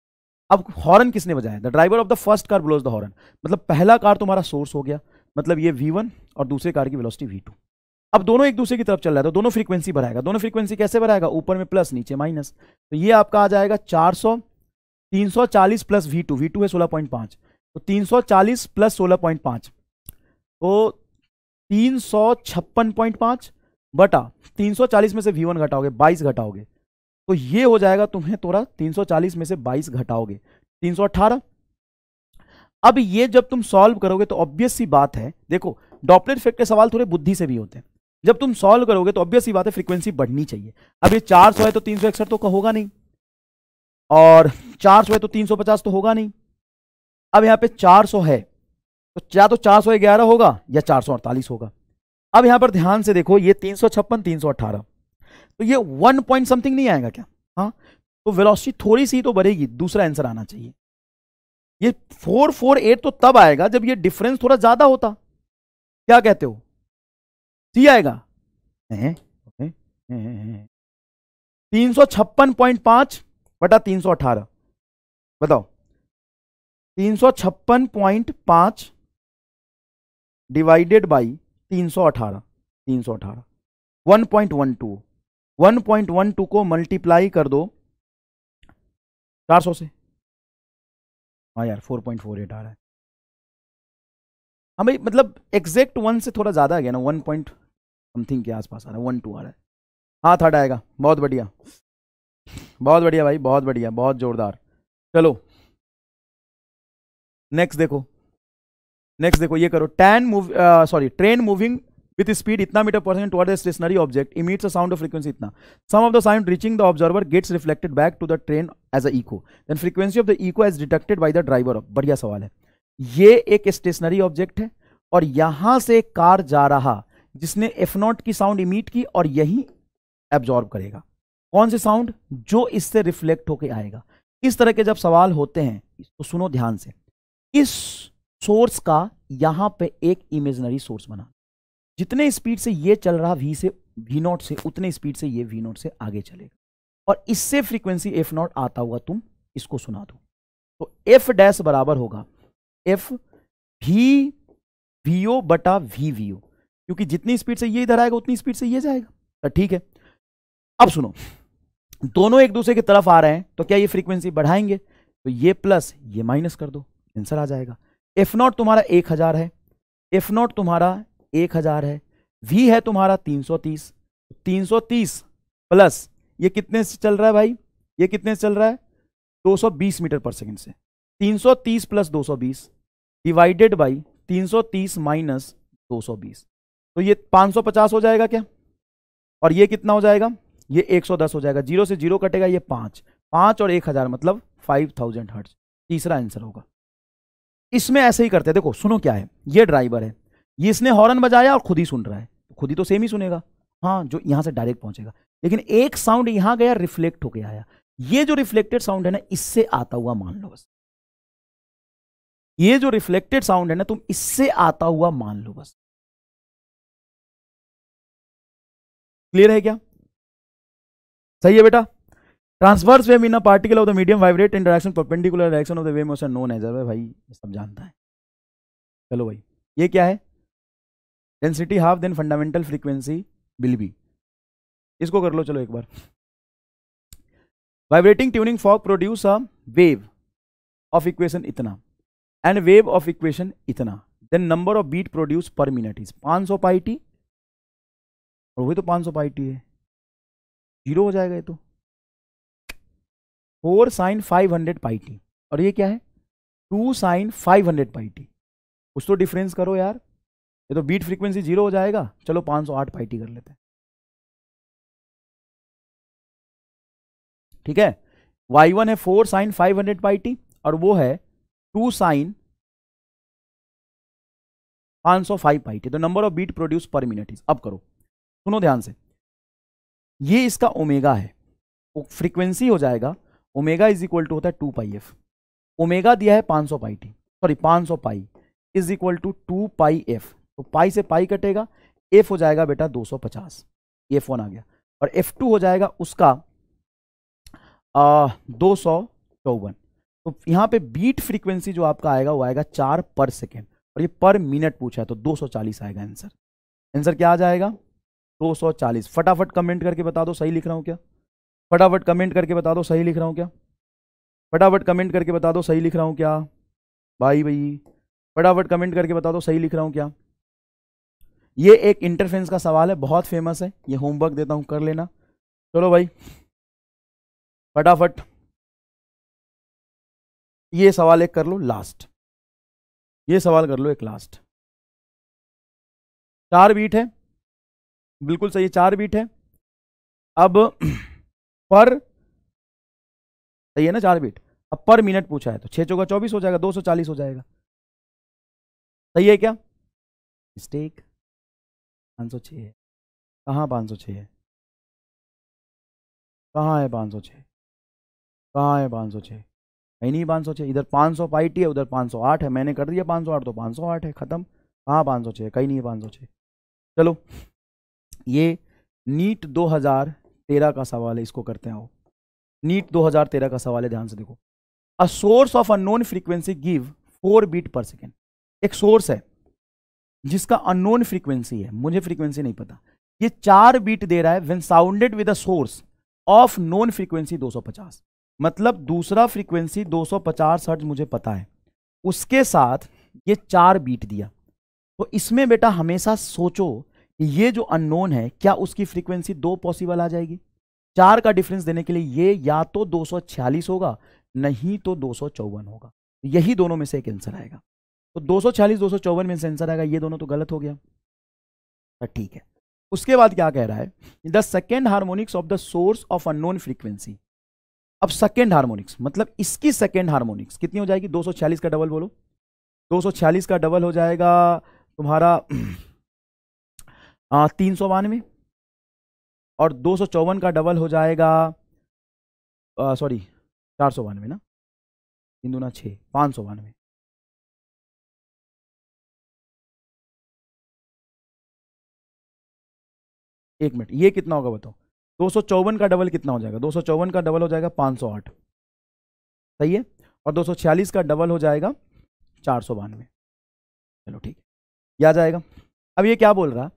अब horn किसने बजाया the driver of the first car blows the horn मतलब पहला कार तुम्हारा सोर्स हो गया मतलब ये वी और दूसरे कार की वेलोसिटी वी टू अब दोनों एक दूसरे की तरफ चल रहा है तो दोनों फ्रीक्वेंसी बढ़ाएगा दोनों फ्रीक्वेंसी कैसे बढ़ाएगा ऊपर में प्लस नीचे माइनस तो ये आपका आ जाएगा 400 340 plus V two V two है 16.5 तो 340 प्लस 16.5 तो 356.5 बटा 340 में से वी वन घटाओगे 22 घटाओगे तो ये हो जाएगा तुम्हें तोरा 340 में से 22 घटाओगे 318 अब ये जब तुम सॉल्व करोगे तो ऑब्वियस सी बात है देखो डॉपलेट इफेक्ट के सवाल थोड़े बुद्धि से भी होते हैं जब तुम सॉल्व करोगे तो ऑब्वियस सी बात है फ्रीक्वेंसी बढ़नी चाहिए अब ये चार है तो तीन तो होगा नहीं और चार है तो तीन तो होगा नहीं अब यहाँ पे 400 है तो या तो चार सौ ग्यारह होगा या चार सौ अड़तालीस होगा अब यहाँ पर ध्यान से देखो ये तीन सौ छप्पन तीन सौ अट्ठारह तो ये वन पॉइंट समथिंग नहीं आएगा क्या हाँ तो वेलोसिटी थोड़ी सी तो बढ़ेगी दूसरा आंसर आना चाहिए ये फोर फोर एट तो तब आएगा जब ये डिफरेंस थोड़ा ज्यादा होता क्या कहते हो सी आएगा तीन सौ छप्पन पॉइंट पांच बटा तीन सौ अठारह बताओ तीन सौ छप्पन पॉइंट डिवाइडेड बाई तीन सौ अठारह तीन सौ अठारह one point one two one point one two को मल्टीप्लाई कर दो चार सौ से हाँ यार फोर पॉइंट फोर एट आ रहा है हाँ भाई मतलब एग्जैक्ट वन से थोड़ा ज़्यादा आ गया ना वन पॉइंट समथिंग के आसपास आ रहा है वन टू आ रहा है हाँ थर्ड आएगा बहुत बढ़िया बहुत बढ़िया भाई बहुत बढ़िया बहुत जोरदार चलो नेक्स्ट देखो नेक्स्ट देखो ये करो train move sorry train moving with speed इतना metre per second toward the stationary object emits a sound of frequency इतना some of the sound reaching the observer gets reflected back to the train as a echo then frequency of the echo as detected by the driver of बढ़िया सवाल है ये एक stationery object है और यहां से कार जा रहा जिसने एफ नॉट की साउंड इमिट की और यही एब्जॉर्ब करेगा कौन से साउंड जो इससे रिफ्लेक्ट होके आएगा इस तरह के जब सवाल होते हैं तो सुनो ध्यान से इस सोर्स का यहां पे एक इमेजनरी सोर्स बना जितने स्पीड से ये चल रहा वी से वी नॉट से उतने स्पीड से ये वी नॉट से आगे चलेगा और इससे फ्रीक्वेंसी एफ नॉट आता हुआ तुम इसको सुना दो तो एफ डैश बराबर होगा एफ भी ओ बटा वी वी ओ क्योंकि जितनी स्पीड से ये इधर आएगा उतनी स्पीड से ये जाएगा तो ठीक है अब सुनो दोनों एक दूसरे की तरफ आ रहे हैं तो क्या ये फ्रीक्वेंसी बढ़ाएंगे तो ये प्लस ये माइनस कर दो आंसर आ जाएगा एफ नॉट तुम्हारा एक हज़ार है एफ नॉट तुम्हारा एक हज़ार है वी है तुम्हारा तीन सौ तीस तीन सौ तीस प्लस ये कितने से चल रहा है भाई ये कितने से चल रहा है दो सौ बीस मीटर पर सेकेंड से तीन सौ तीस प्लस दो सौ बीस डिवाइडेड बाई तीन सौ तीस माइनस दो सौ बीस तो ये पाँच सौ पचास हो जाएगा क्या और ये कितना हो जाएगा ये एक सौ दस हो जाएगा जीरो से जीरो कटेगा ये पाँच पाँच और एक हज़ार मतलब फाइव थाउजेंड हर्ट्स तीसरा आंसर होगा इसमें ऐसे ही करते हैं देखो सुनो क्या है ये ड्राइवर है ये इसने हॉर्न बजाया और खुद ही सुन रहा है खुद ही तो सेम ही सुनेगा हाँ जो यहाँ से डायरेक्ट पहुंचेगा लेकिन एक साउंड यहाँ गया रिफ्लेक्ट होके आया ये जो रिफ्लेक्टेड साउंड है ना इससे आता हुआ मान लो बस ये जो रिफ्लेक्टेड साउंड है ना तुम इससे आता हुआ मान लो बस क्लियर है क्या सही है बेटा transverse wave in a particle of the medium vibrate in direction perpendicular direction of the wave motion known है जरूर भाई सब जानता है चलो भाई ये क्या है density half then fundamental frequency will be इसको कर लो चलो एक बार vibrating tuning fork produce a wave of equation इतना एंड वेव ऑफ इक्वेशन इतना then number of beat produce per minute is 500 सौ पाई टी और वही तो 500 सौ पाई टी है जीरो हो जाएगा ये तो four sine five hundred pi T और ये क्या है two sine five hundred pi T कुछ तो डिफरेंस करो यार ये तो बीट फ्रीक्वेंसी जीरो हो जाएगा चलो पाँच सौ आठ पाई टी कर लेते हैं ठीक है वाई वन है four sine five hundred pi T और वो है टू साइन पाँच सौ फाइव पाई टी तो number of beat produce per minute is अब करो सुनो ध्यान से ये इसका ओमेगा है फ्रीक्वेंसी हो जाएगा ओमेगा इज इक्वल टू होता है टू पाई एफ ओमेगा दिया है पाँच सौ पाई टी सॉरी पाँच सौ pi is equal to two pi F तो पाई से पाई कटेगा एफ हो जाएगा बेटा दो सौ पचास ये फोन आ गया और एफ टू हो जाएगा उसका आ, दो सौ चौवन तो यहाँ पे बीट फ्रीक्वेंसी जो आपका आएगा वो आएगा चार पर सेकेंड और ये पर मिनट पूछा है तो दो सौ चालीस आएगा आंसर आंसर क्या आ जाएगा दो सौ चालीस फटाफट कमेंट करके बता दो सही लिख रहा हूँ क्या फटाफट कमेंट करके बता दो सही लिख रहा हूँ क्या फटाफट कमेंट करके बता दो सही लिख रहा हूँ क्या भाई भाई फटाफट कमेंट करके बता दो सही लिख रहा हूँ क्या ये एक इंटरफेंस का सवाल है बहुत फेमस है ये होमवर्क देता हूँ कर लेना चलो भाई फटाफट ये सवाल एक कर लो लास्ट ये सवाल कर लो एक लास्ट चार बीट है बिल्कुल सही चार बीट है अब पर सही है ना चार बीट अब पर मिनट पूछा है तो छह चौका चौबीस हो जाएगा दो सौ चालीस हो जाएगा सही है क्या मिस्टेक पांच सौ छह है कहाँ पाँच सौ छह है कहाँ है पांच सौ छह कहाँ है पांच सौ छह नहीं पांच सौ छह इधर पांच सौ पाई टी है उधर पांच सौ आठ है मैंने कर दिया पांच सौ आठ तो पांच सौ आठ है ख़त्म कहाँ पांच सौ छह कहीं नहीं है पांच सौ छह चलो ये नीट दो हज़ार 2013 का सवाल है इसको करते हैं वो नीट 2013 का सवाल है ध्यान से देखो a source of unknown frequency give four beat per second एक सोर्स है जिसका अनोन फ्रीक्वेंसी है मुझे फ्रीक्वेंसी नहीं पता ये चार बीट दे रहा है when sounded with a source of known frequency 250 मतलब दूसरा फ्रीक्वेंसी 250 सौ हर्ट्ज मुझे पता है उसके साथ ये चार बीट दिया तो इसमें बेटा हमेशा सोचो ये जो अननोन है क्या उसकी फ्रीक्वेंसी दो पॉसिबल आ जाएगी चार का डिफरेंस देने के लिए ये या तो 246 होगा नहीं तो दो होगा यही दोनों में से एक आंसर आएगा तो दो सौ में से आंसर आएगा ये दोनों तो गलत हो गया तो ठीक है उसके बाद क्या कह रहा है the second harmonics of the source of unknown frequency अब सेकेंड हारमोनिक्स मतलब इसकी सेकेंड हारमोनिक्स कितनी हो जाएगी 246 का डबल बोलो 246 का डबल हो जाएगा तुम्हारा [clears throat] हाँ, तीन सौ बानवे और दो सौ चौवन का डबल हो जाएगा सॉरी चार सौ बानवे ना तीन दूना छः पाँच सौ बानवे एक मिनट ये कितना होगा बताओ दो सौ चौवन का डबल कितना हो जाएगा दो सौ चौवन का डबल हो जाएगा पाँच सौ आठ सही है और दो सौ छियालीस का डबल हो जाएगा चार सौ बानवे चलो ठीक है आ जाएगा अब ये क्या बोल रहा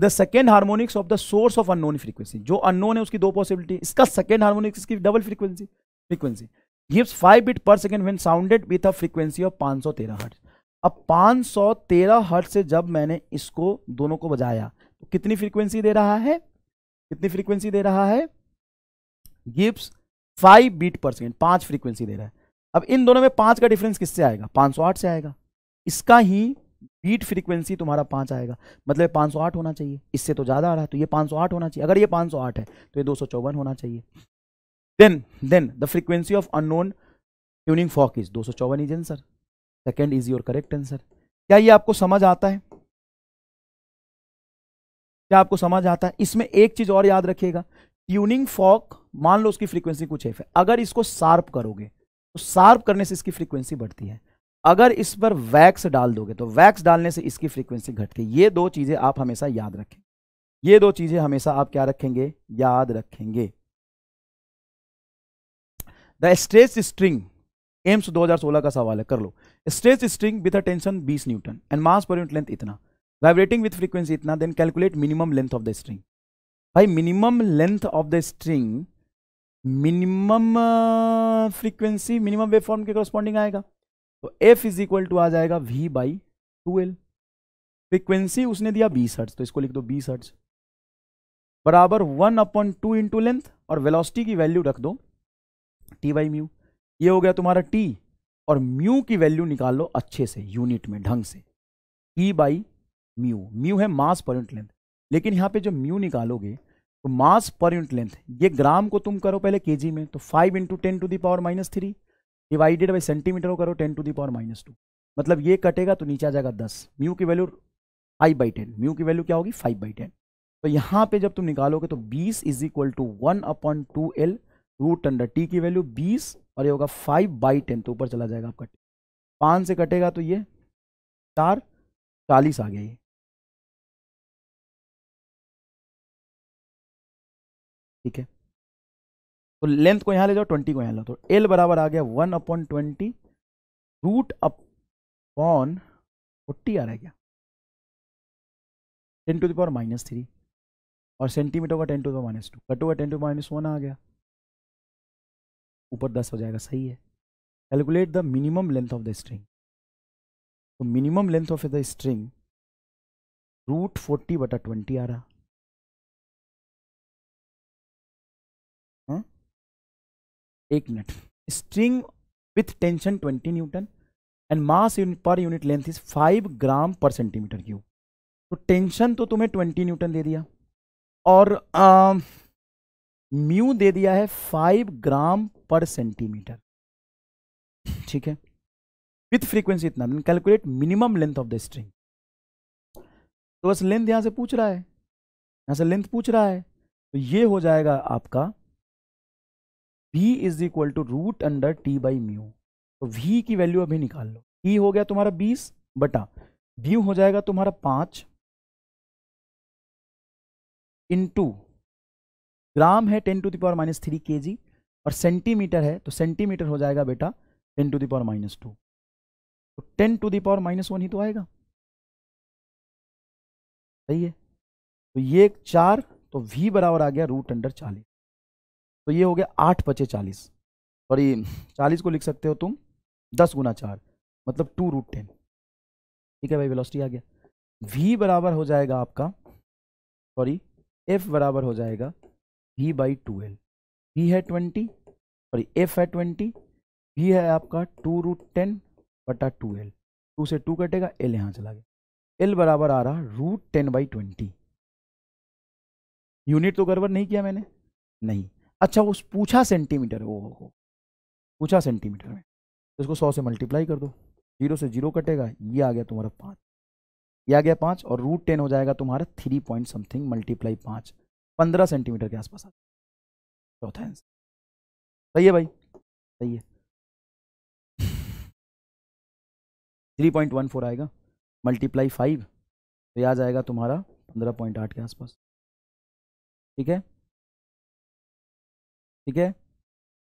the second harmonics of the source of unknown frequency जो अननोन है उसकी दो पॉसिबिलिटी इसका सेकेंड हार्मोनिक्स इसकी double frequency frequency gives five beat per second when sounded with a frequency of पाँच सौ तेरह हर्ट अब पाँच सौ तेरह हर्ट से जब मैंने इसको दोनों को बजाया तो कितनी फ्रीक्वेंसी दे रहा है कितनी फ्रीक्वेंसी दे रहा है gives five beat per second पाँच फ्रीक्वेंसी दे रहा है अब इन दोनों में पाँच का डिफरेंस किससे आएगा पाँच सौ आठ से आएगा इसका ही बीट फ्रीक्वेंसी तुम्हारा पाँच आएगा मतलब पाँच सौ आठ होना चाहिए इससे तो ज़्यादा आ रहा है तो ये पाँच सौ आठ होना चाहिए अगर ये पाँच सौ आठ है तो ये दो सौ चौवन होना चाहिए then then the frequency of unknown tuning fork is दो सौ चौवन is answer second is your correct answer क्या ये आपको समझ आता है क्या आपको समझ आता है इसमें एक चीज़ और याद रखिएगा ट्यूनिंग फॉक मान लो उसकी फ्रीक्वेंसी कुछ एफ है अगर इसको शार्प करोगे तो शार्प करने से इसकी फ्रीक्वेंसी बढ़ती है अगर इस पर वैक्स डाल दोगे तो वैक्स डालने से इसकी फ्रीक्वेंसी घटती ये दो चीज़ें आप हमेशा याद रखें ये दो चीज़ें हमेशा आप क्या रखेंगे याद रखेंगे द स्ट्रेस स्ट्रिंग एम्स 2016 का सवाल है कर लो stress string with a tension 20 newton and mass पर यूनिट लेंथ इतना वाइब्रेटिंग विथ फ्रीक्वेंसी इतना then calculate minimum length of the string भाई minimum length of the string minimum frequency minimum wave के कॉरस्पॉन्डिंग आएगा तो एफ इज इक्वल टू आ जाएगा V by two L frequency उसने दिया बी हर्ट्स तो इसको लिख दो बी हर्ट्स बराबर one upon two into length और वेलोसिटी की वैल्यू रख दो t बाई म्यू ये हो गया तुम्हारा टी और म्यू की वैल्यू निकाल लो अच्छे से यूनिट में ढंग से ई बाई म्यू म्यू है मास पर यूनिट लेंथ लेकिन यहाँ पे जो म्यू निकालोगे तो मास पर यूनिट लेंथ ये ग्राम को तुम करो पहले के में तो five into ten to the power minus three divided by centimetre करो ten to the power minus two मतलब ये कटेगा तो नीचे आ जाएगा दस म्यू की value five by ten mu की वैल्यू क्या होगी फाइव बाई टेन तो यहाँ पे जब तुम निकालोगे तो बीस is equal to one upon two L root under T की वैल्यू बीस और ये होगा फाइव बाई टेन तो ऊपर चला जाएगा आपका पाँच से कटेगा तो ये चार चालीस आ गया ये ठीक है तो लेंथ को यहाँ ले जाओ ट्वेंटी को यहाँ लो तो एल बराबर आ गया one upon twenty root upon forty आ रहा है क्या ten to the power minus three और सेंटीमीटर का ten to the power minus two कटोगा टेन टू माइनस वन आ गया ऊपर दस हो जाएगा सही है calculate the minimum length of the string तो minimum length of the string root forty बटा ट्वेंटी आ रहा एक minute string with tension 20 newton and mass unit पर unit length is 5 gram per centimetre cube तो टेंशन तो तुम्हें 20 Newton दे दिया और म्यू दे दिया है 5 ग्राम पर सेंटीमीटर ठीक है विथ फ्रीक्वेंसी इतना calculate minimum length of the string तो बस लेंथ यहां से पूछ रहा है यहां से लेंथ पूछ रहा है तो ये हो जाएगा आपका V is equal to root under T by mu तो वी की वैल्यू अभी निकाल लो ई हो गया तुम्हारा बीस बटा व्यू हो जाएगा तुम्हारा इन इंटू ग्राम है ten to the power minus three K G और सेंटीमीटर है तो सेंटीमीटर हो जाएगा बेटा ten to the power minus two तो ten to the power minus one ही तो आएगा सही है तो ये चार तो v बराबर आ गया रूट अंडर चालीस तो ये हो गया आठ पचे चालीस और ये चालीस को लिख सकते हो तुम दस गुना चार मतलब टू रूट टेन ठीक है भाई वेलोसिटी आ गया v बराबर हो जाएगा आपका सॉरी f बराबर हो जाएगा v by two L V है ट्वेंटी सॉरी f है ट्वेंटी v है आपका टू रूट टेन बटा टू एल टू से टू कटेगा एल यहाँ चला गया एल बराबर आ रहा root ten by twenty unit तो गड़बड़ नहीं किया मैंने नहीं अच्छा वो पूछा सेंटीमीटर वो हो पूछा सेंटीमीटर में तो इसको सौ से मल्टीप्लाई कर दो जीरो से जीरो कटेगा ये आ गया तुम्हारा पाँच ये आ गया पाँच और रूट टेन हो जाएगा तुम्हारा थ्री पॉइंट समथिंग मल्टीप्लाई पाँच पंद्रह सेंटीमीटर के आसपास आ चौथा आंसर सही है भाई सही है थ्री पॉइंट वन फोर आएगा मल्टीप्लाई फाइव तो यह आ जाएगा तुम्हारा पंद्रह पॉइंट आठ के आसपास ठीक है ठीक है